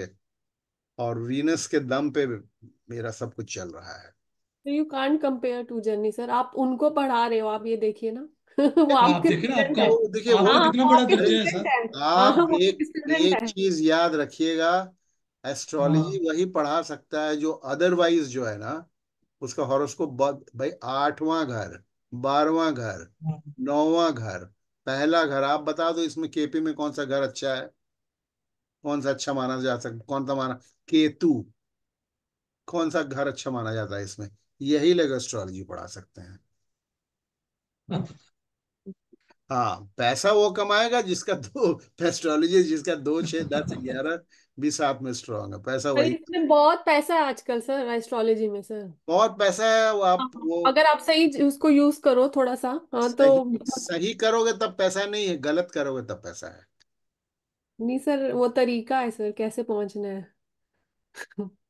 और वीनस के दम पे मेरा सब कुछ चल रहा है you can't compare to journey sir आप उनको पढ़ा रहे हो आप ये देखिए ना [laughs] वो आप देखिए आपका देखिए वो हाँ, कितना हाँ, बड़ा दर्जा है सर हाँ, आप एक एक चीज याद रखिएगा एस्ट्रोलॉजी वही पढ़ा सकता है जो अदरवाइज जो है ना उसका हॉरोस्कोप भाई आठवां घर बारवां घर नौवां घर पहला घर आप बता दो इसमें केपी में कौन सा घर अच्छा है कौन सा अच्छा माना जा सकता कौन सा माना केतु कौन सा घर अच्छा माना जाता है इसमें यही लोग एस्ट्रोलॉजी पढ़ा सकते हैं [laughs] हाँ पैसा वो कमाएगा जिसका दो एस्ट्रोलॉजी जिसका दो छह दस [laughs] ग्यारह भी साथ में स्ट्रांग है पैसा वही इसमें बहुत पैसा है आजकल सर एस्ट्रोलॉजी में सर बहुत पैसा है वो आप हाँ, वो अगर आप सही उसको यूज करो थोड़ा सा हाँ तो सही करोगे तब पैसा नहीं है गलत करोगे तब पैसा है नहीं सर वो तरीका है सर कैसे पहुंचना है [laughs]